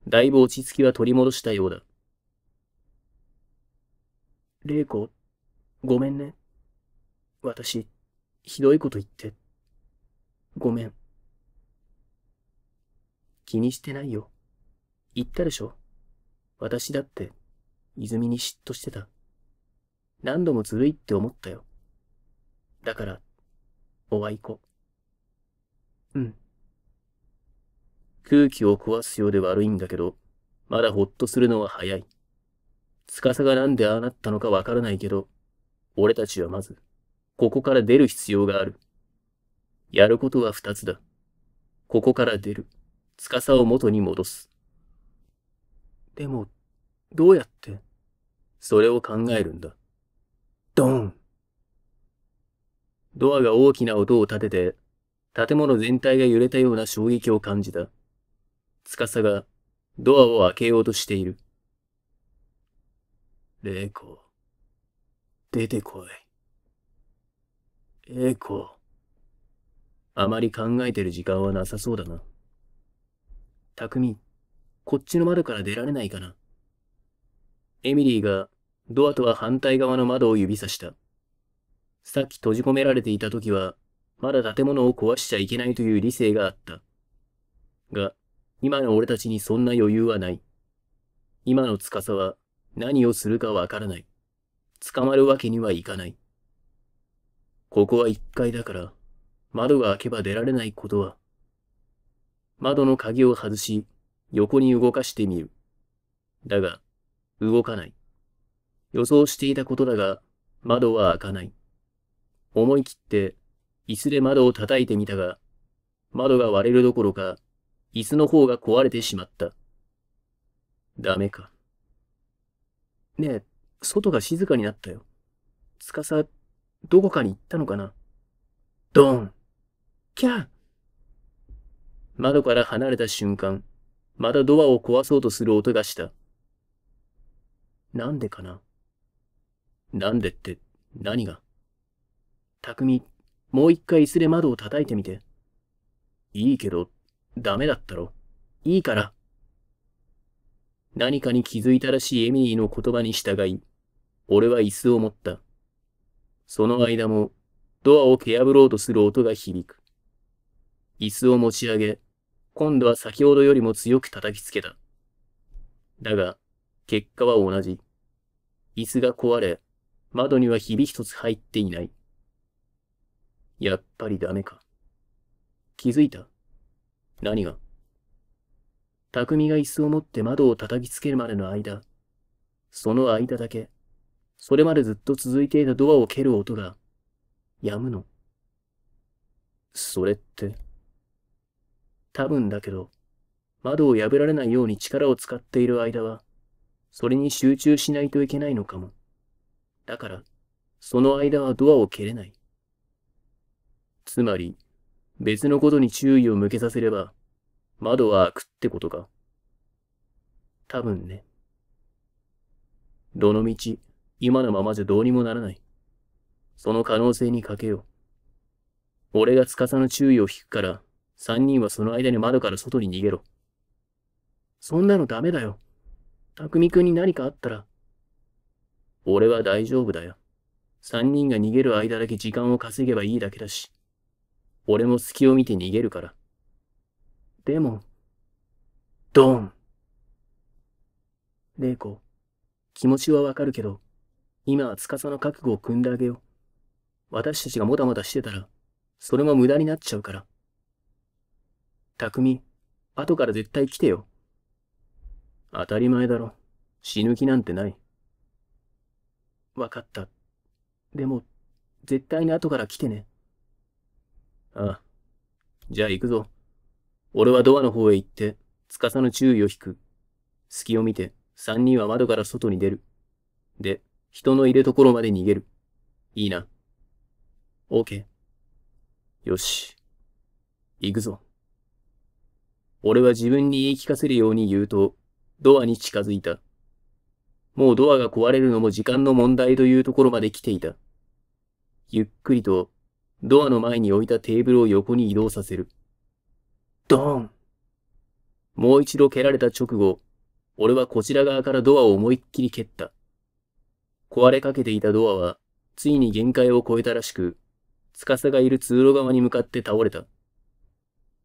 だいぶ落ち着きは取り戻したようだ。玲子、ごめんね。私、ひどいこと言って。ごめん。気にしてないよ。言ったでしょ。私だって、泉に嫉妬してた。何度もずるいって思ったよ。だから、おあいこ。うん。空気を壊すようで悪いんだけど、まだほっとするのは早い。司がなんでああなったのかわからないけど、俺たちはまず、ここから出る必要がある。やることは二つだ。ここから出る。司を元に戻す。でも、どうやってそれを考えるんだ。ドンドアが大きな音を立てて、建物全体が揺れたような衝撃を感じた。司がドアを開けようとしている。玲子、出てこい。英子、あまり考えてる時間はなさそうだな。匠、こっちの窓から出られないかな。エミリーがドアとは反対側の窓を指さした。さっき閉じ込められていた時は、まだ建物を壊しちゃいけないという理性があった。が、今の俺たちにそんな余裕はない。今の司は何をするかわからない。捕まるわけにはいかない。ここは一階だから、窓が開けば出られないことは。窓の鍵を外し、横に動かしてみる。だが、動かない。予想していたことだが、窓は開かない。思い切って、椅子で窓を叩いてみたが、窓が割れるどころか、椅子の方が壊れてしまった。ダメか。ねえ、外が静かになったよ。つかさ、どこかに行ったのかなドンキャー窓から離れた瞬間、またドアを壊そうとする音がした。なんでかななんでって何が匠、もう一回いずれ窓を叩いてみて。いいけど、ダメだったろ。いいから。何かに気づいたらしいエミリーの言葉に従い、俺は椅子を持った。その間も、ドアを蹴破ろうとする音が響く。椅子を持ち上げ、今度は先ほどよりも強く叩きつけた。だが、結果は同じ。椅子が壊れ、窓にはひび一つ入っていない。やっぱりダメか。気づいた何が匠が椅子を持って窓を叩きつけるまでの間、その間だけ、それまでずっと続いていたドアを蹴る音が、やむの。それって、多分だけど、窓を破られないように力を使っている間は、それに集中しないといけないのかも。だから、その間はドアを蹴れない。つまり、別のことに注意を向けさせれば、窓は開くってことか。多分ね。どの道、今のままじゃどうにもならない。その可能性にかけよう。俺が司の注意を引くから、三人はその間に窓から外に逃げろ。そんなのダメだよ。匠くんに何かあったら。俺は大丈夫だよ。三人が逃げる間だけ時間を稼げばいいだけだし。俺も隙を見て逃げるから。でも、ドン玲子、気持ちはわかるけど、今は司の覚悟を組んであげよう。私たちがもたもたしてたら、それも無駄になっちゃうから。匠、後から絶対来てよ。当たり前だろ。死ぬ気なんてない。わかった。でも、絶対に後から来てね。ああ。じゃあ行くぞ。俺はドアの方へ行って、司の注意を引く。隙を見て、三人は窓から外に出る。で、人の入れ所まで逃げる。いいな。OK。よし。行くぞ。俺は自分に言い聞かせるように言うと、ドアに近づいた。もうドアが壊れるのも時間の問題というところまで来ていた。ゆっくりとドアの前に置いたテーブルを横に移動させる。ドーンもう一度蹴られた直後、俺はこちら側からドアを思いっきり蹴った。壊れかけていたドアは、ついに限界を超えたらしく、司がいる通路側に向かって倒れた。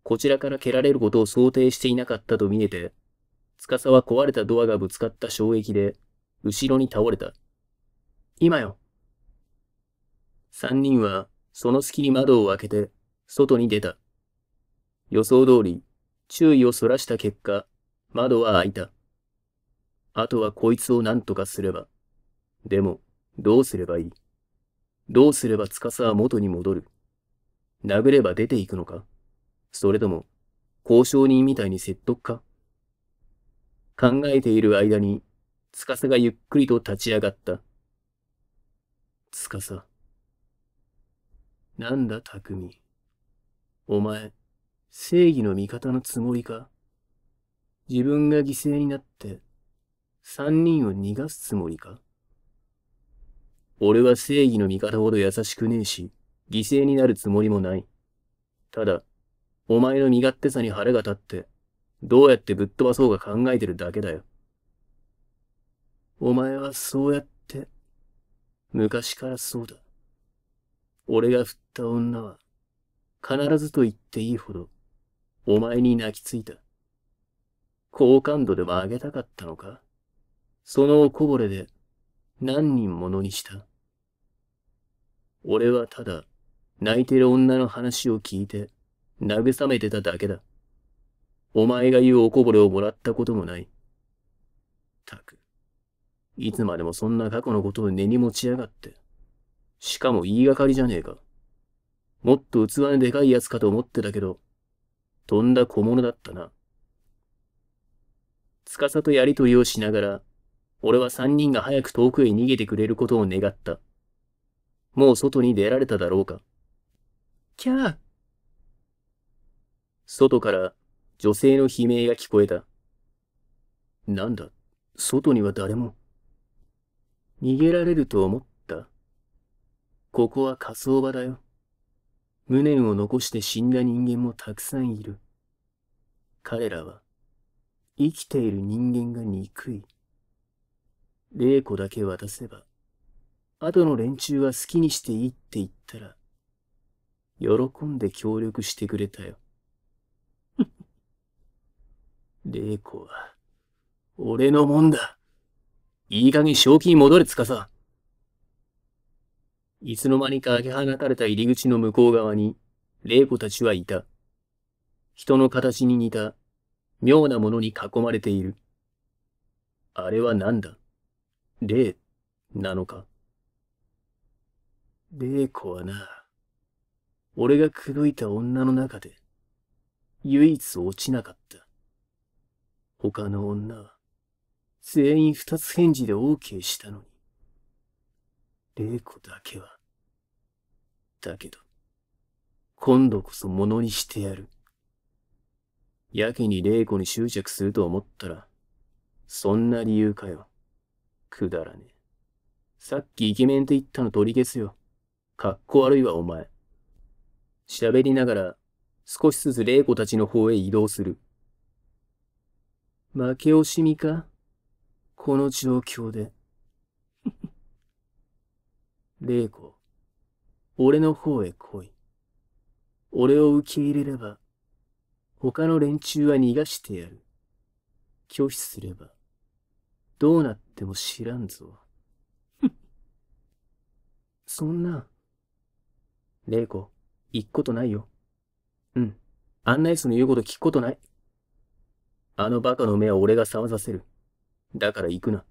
こちらから蹴られることを想定していなかったと見えて、司は壊れたドアがぶつかった衝撃で、後ろに倒れた。今よ。三人は、その隙に窓を開けて、外に出た。予想通り、注意をそらした結果、窓は開いた。あとはこいつを何とかすれば。でも、どうすればいいどうすれば司は元に戻る殴れば出ていくのかそれとも、交渉人みたいに説得か考えている間に、司がゆっくりと立ち上がった。司。なんだ、匠。お前、正義の味方のつもりか自分が犠牲になって、三人を逃がすつもりか俺は正義の味方ほど優しくねえし、犠牲になるつもりもない。ただ、お前の身勝手さに腹が立って、どうやってぶっ飛ばそうか考えてるだけだよ。お前はそうやって、昔からそうだ。俺が振った女は、必ずと言っていいほど、お前に泣きついた。好感度でも上げたかったのかそのおこぼれで何人ものにした俺はただ泣いてる女の話を聞いて慰めてただけだ。お前が言うおこぼれをもらったこともない。たく、いつまでもそんな過去のことを根に持ちやがって。しかも言いがかりじゃねえか。もっと器のでかいやつかと思ってたけど、とんだ小物だったな。つかさとやりとりをしながら、俺は三人が早く遠くへ逃げてくれることを願った。もう外に出られただろうか。キャー外から女性の悲鳴が聞こえた。なんだ、外には誰も。逃げられると思っここは火葬場だよ。無念を残して死んだ人間もたくさんいる。彼らは、生きている人間が憎い。霊子だけ渡せば、後の連中は好きにしていいって言ったら、喜んで協力してくれたよ。玲 [laughs] 子は、俺のもんだ。いい加減正気に戻れつかさ。いつの間にか開け放たれた入り口の向こう側に、霊子たちはいた。人の形に似た、妙なものに囲まれている。あれは何だ霊、なのか。霊子はな、俺が口説いた女の中で、唯一落ちなかった。他の女は、全員二つ返事で OK したのに。玲子だけは。だけど、今度こそ物にしてやる。やけに玲子に執着すると思ったら、そんな理由かよ。くだらねえ。さっきイケメンって言ったの取り消すよ。かっこ悪いわ、お前。喋りながら、少しずつ玲子たちの方へ移動する。負け惜しみかこの状況で。玲子、俺の方へ来い。俺を受け入れれば、他の連中は逃がしてやる。拒否すれば、どうなっても知らんぞ。[laughs] そんな。玲子、行くことないよ。うん。案内その言うこと聞くことない。あのバカの目は俺が騒がせる。だから行くな。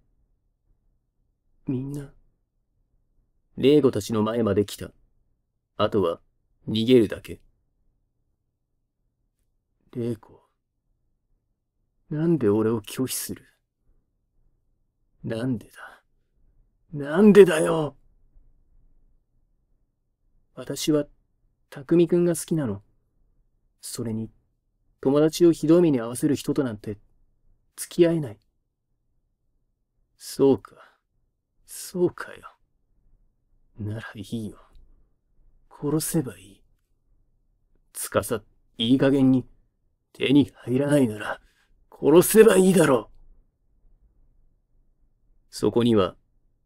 みんな。レイゴたちの前まで来た。あとは、逃げるだけ。レイゴ。なんで俺を拒否するなんでだ。なんでだよ私は、匠くんが好きなの。それに、友達をひどい目に合わせる人となんて、付き合えない。そうか。そうかよ。ならいいよ。殺せばいい。つかさ、いい加減に、手に入らないなら、殺せばいいだろう。そこには、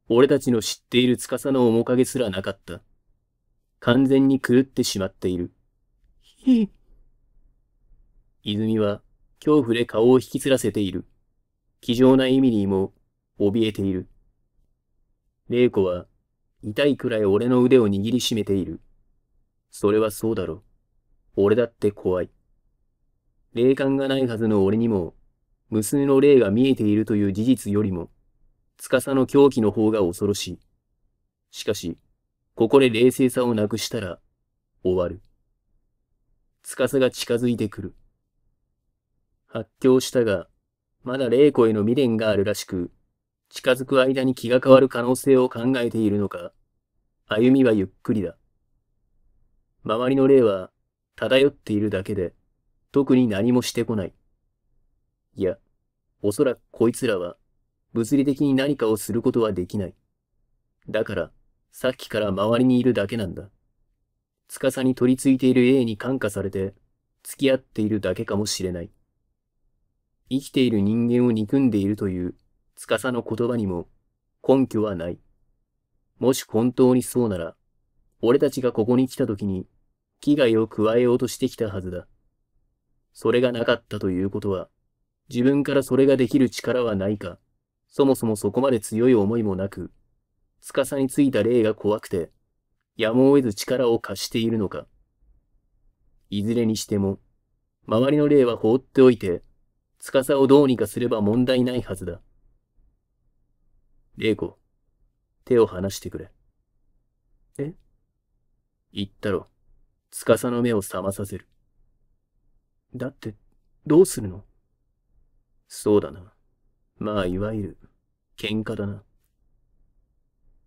俺たちの知っている司の面影すらなかった。完全に狂ってしまっている。ひ泉は、恐怖で顔を引きつらせている。気丈なエミリーも、怯えている。玲子は、痛いくらい俺の腕を握りしめている。それはそうだろう。俺だって怖い。霊感がないはずの俺にも、無数の霊が見えているという事実よりも、司の狂気の方が恐ろしい。しかし、ここで冷静さをなくしたら、終わる。司が近づいてくる。発狂したが、まだ霊子への未練があるらしく、近づく間に気が変わる可能性を考えているのか、歩みはゆっくりだ。周りの霊は漂っているだけで、特に何もしてこない。いや、おそらくこいつらは、物理的に何かをすることはできない。だから、さっきから周りにいるだけなんだ。司に取り付いている A に感化されて、付き合っているだけかもしれない。生きている人間を憎んでいるという司の言葉にも根拠はない。もし本当にそうなら、俺たちがここに来た時に危害を加えようとしてきたはずだ。それがなかったということは、自分からそれができる力はないか、そもそもそこまで強い思いもなく、司についた霊が怖くて、やむを得ず力を貸しているのか。いずれにしても、周りの霊は放っておいて、司をどうにかすれば問題ないはずだ。玲子、手を離してくれ。え言ったろ。司の目を覚まさせる。だって、どうするのそうだな。まあ、いわゆる、喧嘩だな。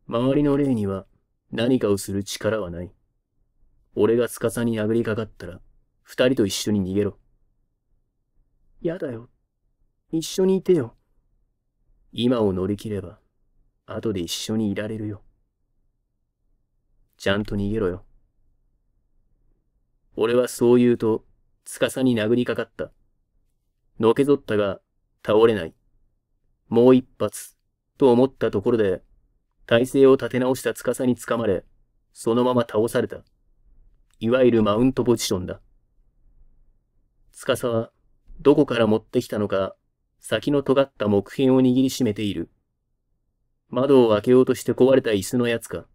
周りの霊には何かをする力はない。俺が司に殴りかかったら、二人と一緒に逃げろ。やだよ。一緒にいてよ。今を乗り切れば、後で一緒にいられるよ。ちゃんと逃げろよ。俺はそう言うと、司に殴りかかった。のけぞったが、倒れない。もう一発、と思ったところで、体勢を立て直した司に掴まれ、そのまま倒された。いわゆるマウントポジションだ。司は、どこから持ってきたのか、先の尖った木片を握りしめている。窓を開けようとして壊れた椅子のやつか。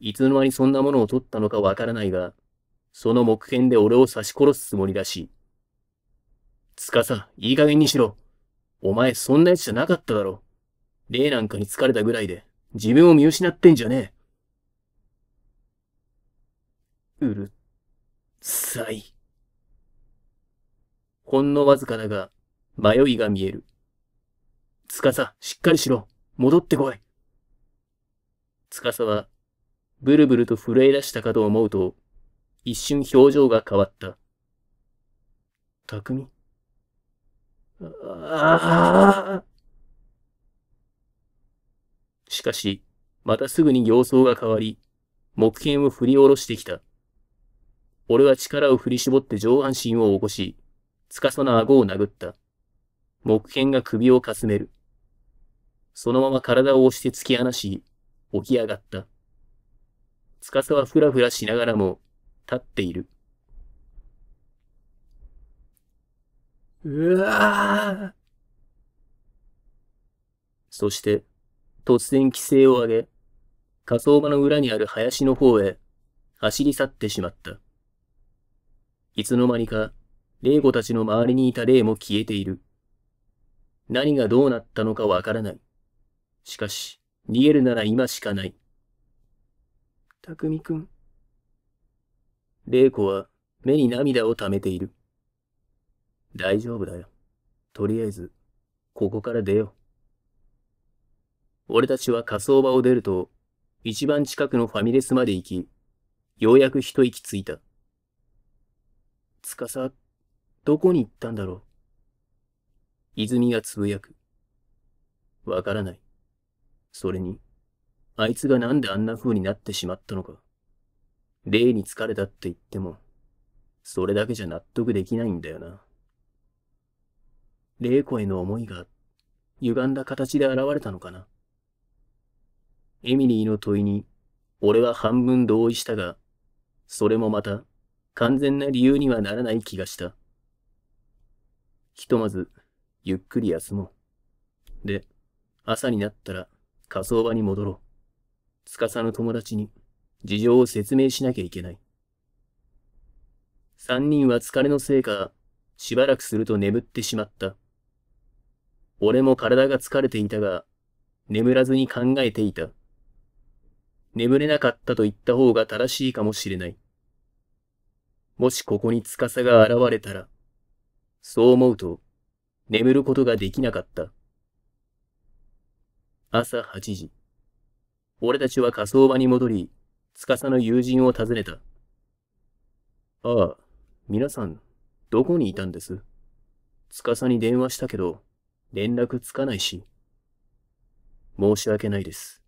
いつの間にそんなものを取ったのかわからないが、その木片で俺を刺し殺すつもりらしい。つかさ、いい加減にしろ。お前そんな奴じゃなかっただろ。例なんかに疲れたぐらいで、自分を見失ってんじゃねえ。うる、さい。ほんのわずかだが、迷いが見える。つかさ、しっかりしろ。戻ってこい。司は、ブルブルと震え出したかと思うと、一瞬表情が変わった。匠ああ。しかし、またすぐに様相が変わり、木片を振り下ろしてきた。俺は力を振り絞って上半身を起こし、司の顎を殴った。木片が首をかすめる。そのまま体を押して突き放し、起き上がった。つかさはふらふらしながらも、立っている。うわぁそして、突然規制を上げ、火葬場の裏にある林の方へ、走り去ってしまった。いつの間にか、霊子たちの周りにいた霊も消えている。何がどうなったのかわからない。しかし、逃げるなら今しかない。たくみくん。玲子は目に涙を溜めている。大丈夫だよ。とりあえず、ここから出よう。俺たちは火葬場を出ると、一番近くのファミレスまで行き、ようやく一息ついた。つかさ、どこに行ったんだろう。泉がつぶやく。わからない。それに、あいつがなんであんな風になってしまったのか。例に疲れたって言っても、それだけじゃ納得できないんだよな。玲子への思いが、歪んだ形で現れたのかな。エミリーの問いに、俺は半分同意したが、それもまた、完全な理由にはならない気がした。ひとまず、ゆっくり休もう。で、朝になったら、火葬場に戻ろう。司の友達に事情を説明しなきゃいけない。三人は疲れのせいか、しばらくすると眠ってしまった。俺も体が疲れていたが、眠らずに考えていた。眠れなかったと言った方が正しいかもしれない。もしここに司が現れたら、そう思うと、眠ることができなかった。朝8時。俺たちは火葬場に戻り、司の友人を訪ねた。ああ、皆さん、どこにいたんです司に電話したけど、連絡つかないし。申し訳ないです。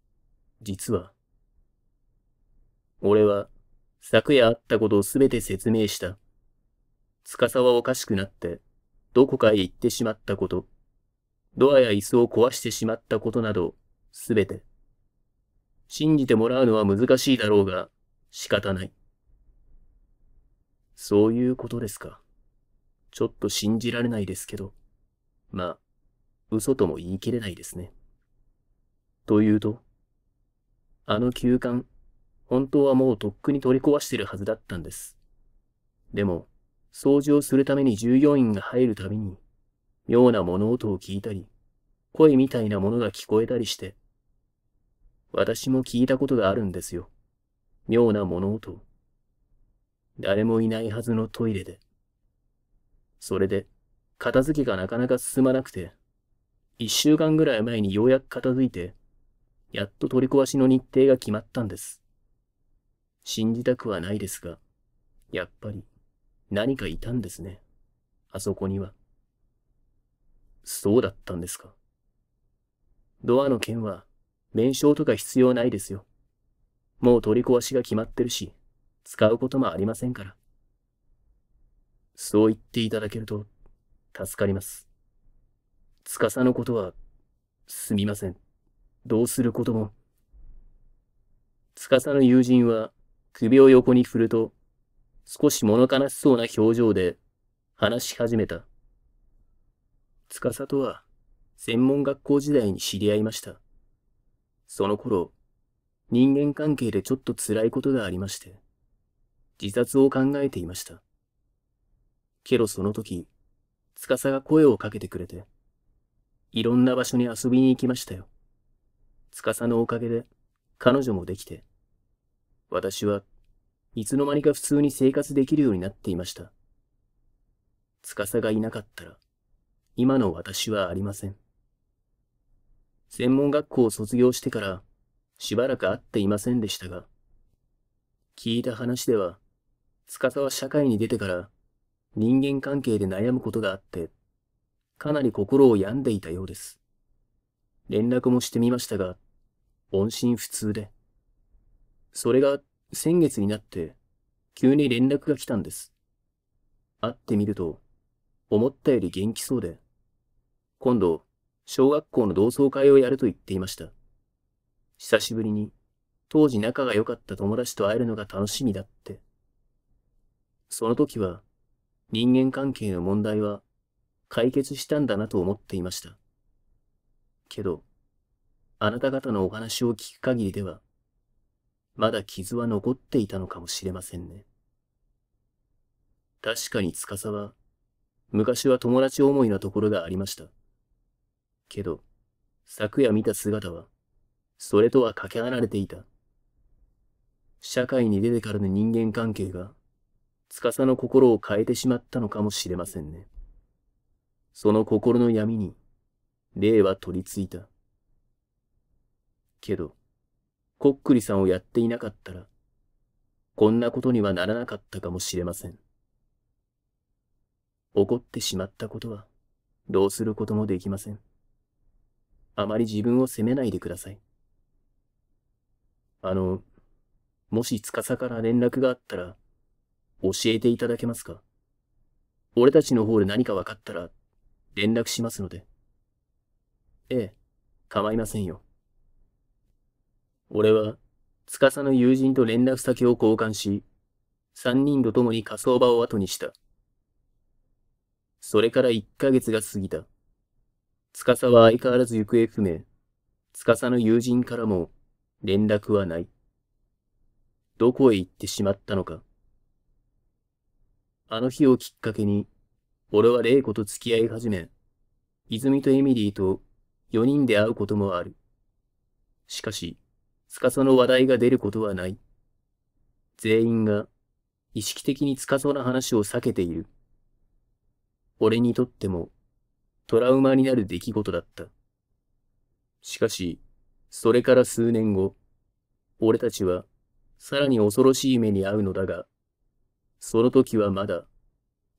実は。俺は、昨夜会ったことをすべて説明した。司はおかしくなって、どこかへ行ってしまったこと。ドアや椅子を壊してしまったことなど、すべて。信じてもらうのは難しいだろうが、仕方ない。そういうことですか。ちょっと信じられないですけど。まあ、嘘とも言い切れないですね。というと、あの休館、本当はもうとっくに取り壊してるはずだったんです。でも、掃除をするために従業員が入るたびに、妙な物音を聞いたり、声みたいなものが聞こえたりして、私も聞いたことがあるんですよ。妙な物音誰もいないはずのトイレで。それで、片付けがなかなか進まなくて、一週間ぐらい前にようやく片付いて、やっと取り壊しの日程が決まったんです。信じたくはないですが、やっぱり何かいたんですね。あそこには。そうだったんですか。ドアの件は、弁償とか必要ないですよ。もう取り壊しが決まってるし、使うこともありませんから。そう言っていただけると、助かります。司のことは、すみません。どうすることも。司の友人は、首を横に振ると、少し物悲しそうな表情で、話し始めた。司とは専門学校時代に知り合いました。その頃、人間関係でちょっと辛いことがありまして、自殺を考えていました。けどその時、司が声をかけてくれて、いろんな場所に遊びに行きましたよ。司のおかげで彼女もできて、私はいつの間にか普通に生活できるようになっていました。司がいなかったら、今の私はありません。専門学校を卒業してからしばらく会っていませんでしたが、聞いた話では、司は社会に出てから人間関係で悩むことがあって、かなり心を病んでいたようです。連絡もしてみましたが、音信不通で。それが先月になって、急に連絡が来たんです。会ってみると、思ったより元気そうで、今度、小学校の同窓会をやると言っていました。久しぶりに、当時仲が良かった友達と会えるのが楽しみだって。その時は、人間関係の問題は解決したんだなと思っていました。けど、あなた方のお話を聞く限りでは、まだ傷は残っていたのかもしれませんね。確かに司は、昔は友達思いなところがありました。けど、昨夜見た姿は、それとはかけ離れていた。社会に出てからの人間関係が、司の心を変えてしまったのかもしれませんね。その心の闇に、霊は取りついた。けど、こっくりさんをやっていなかったら、こんなことにはならなかったかもしれません。怒ってしまったことは、どうすることもできません。あまり自分を責めないでください。あの、もし司から連絡があったら、教えていただけますか俺たちの方で何か分かったら、連絡しますので。ええ、構いませんよ。俺は、司の友人と連絡先を交換し、三人と共に仮想場を後にした。それから一ヶ月が過ぎた。司は相変わらず行方不明。司の友人からも連絡はない。どこへ行ってしまったのか。あの日をきっかけに、俺は玲子と付き合い始め、泉とエミリーと4人で会うこともある。しかし、司の話題が出ることはない。全員が意識的に司の話を避けている。俺にとってもトラウマになる出来事だった。しかし、それから数年後、俺たちはさらに恐ろしい目に遭うのだが、その時はまだ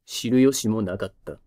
知る由もなかった。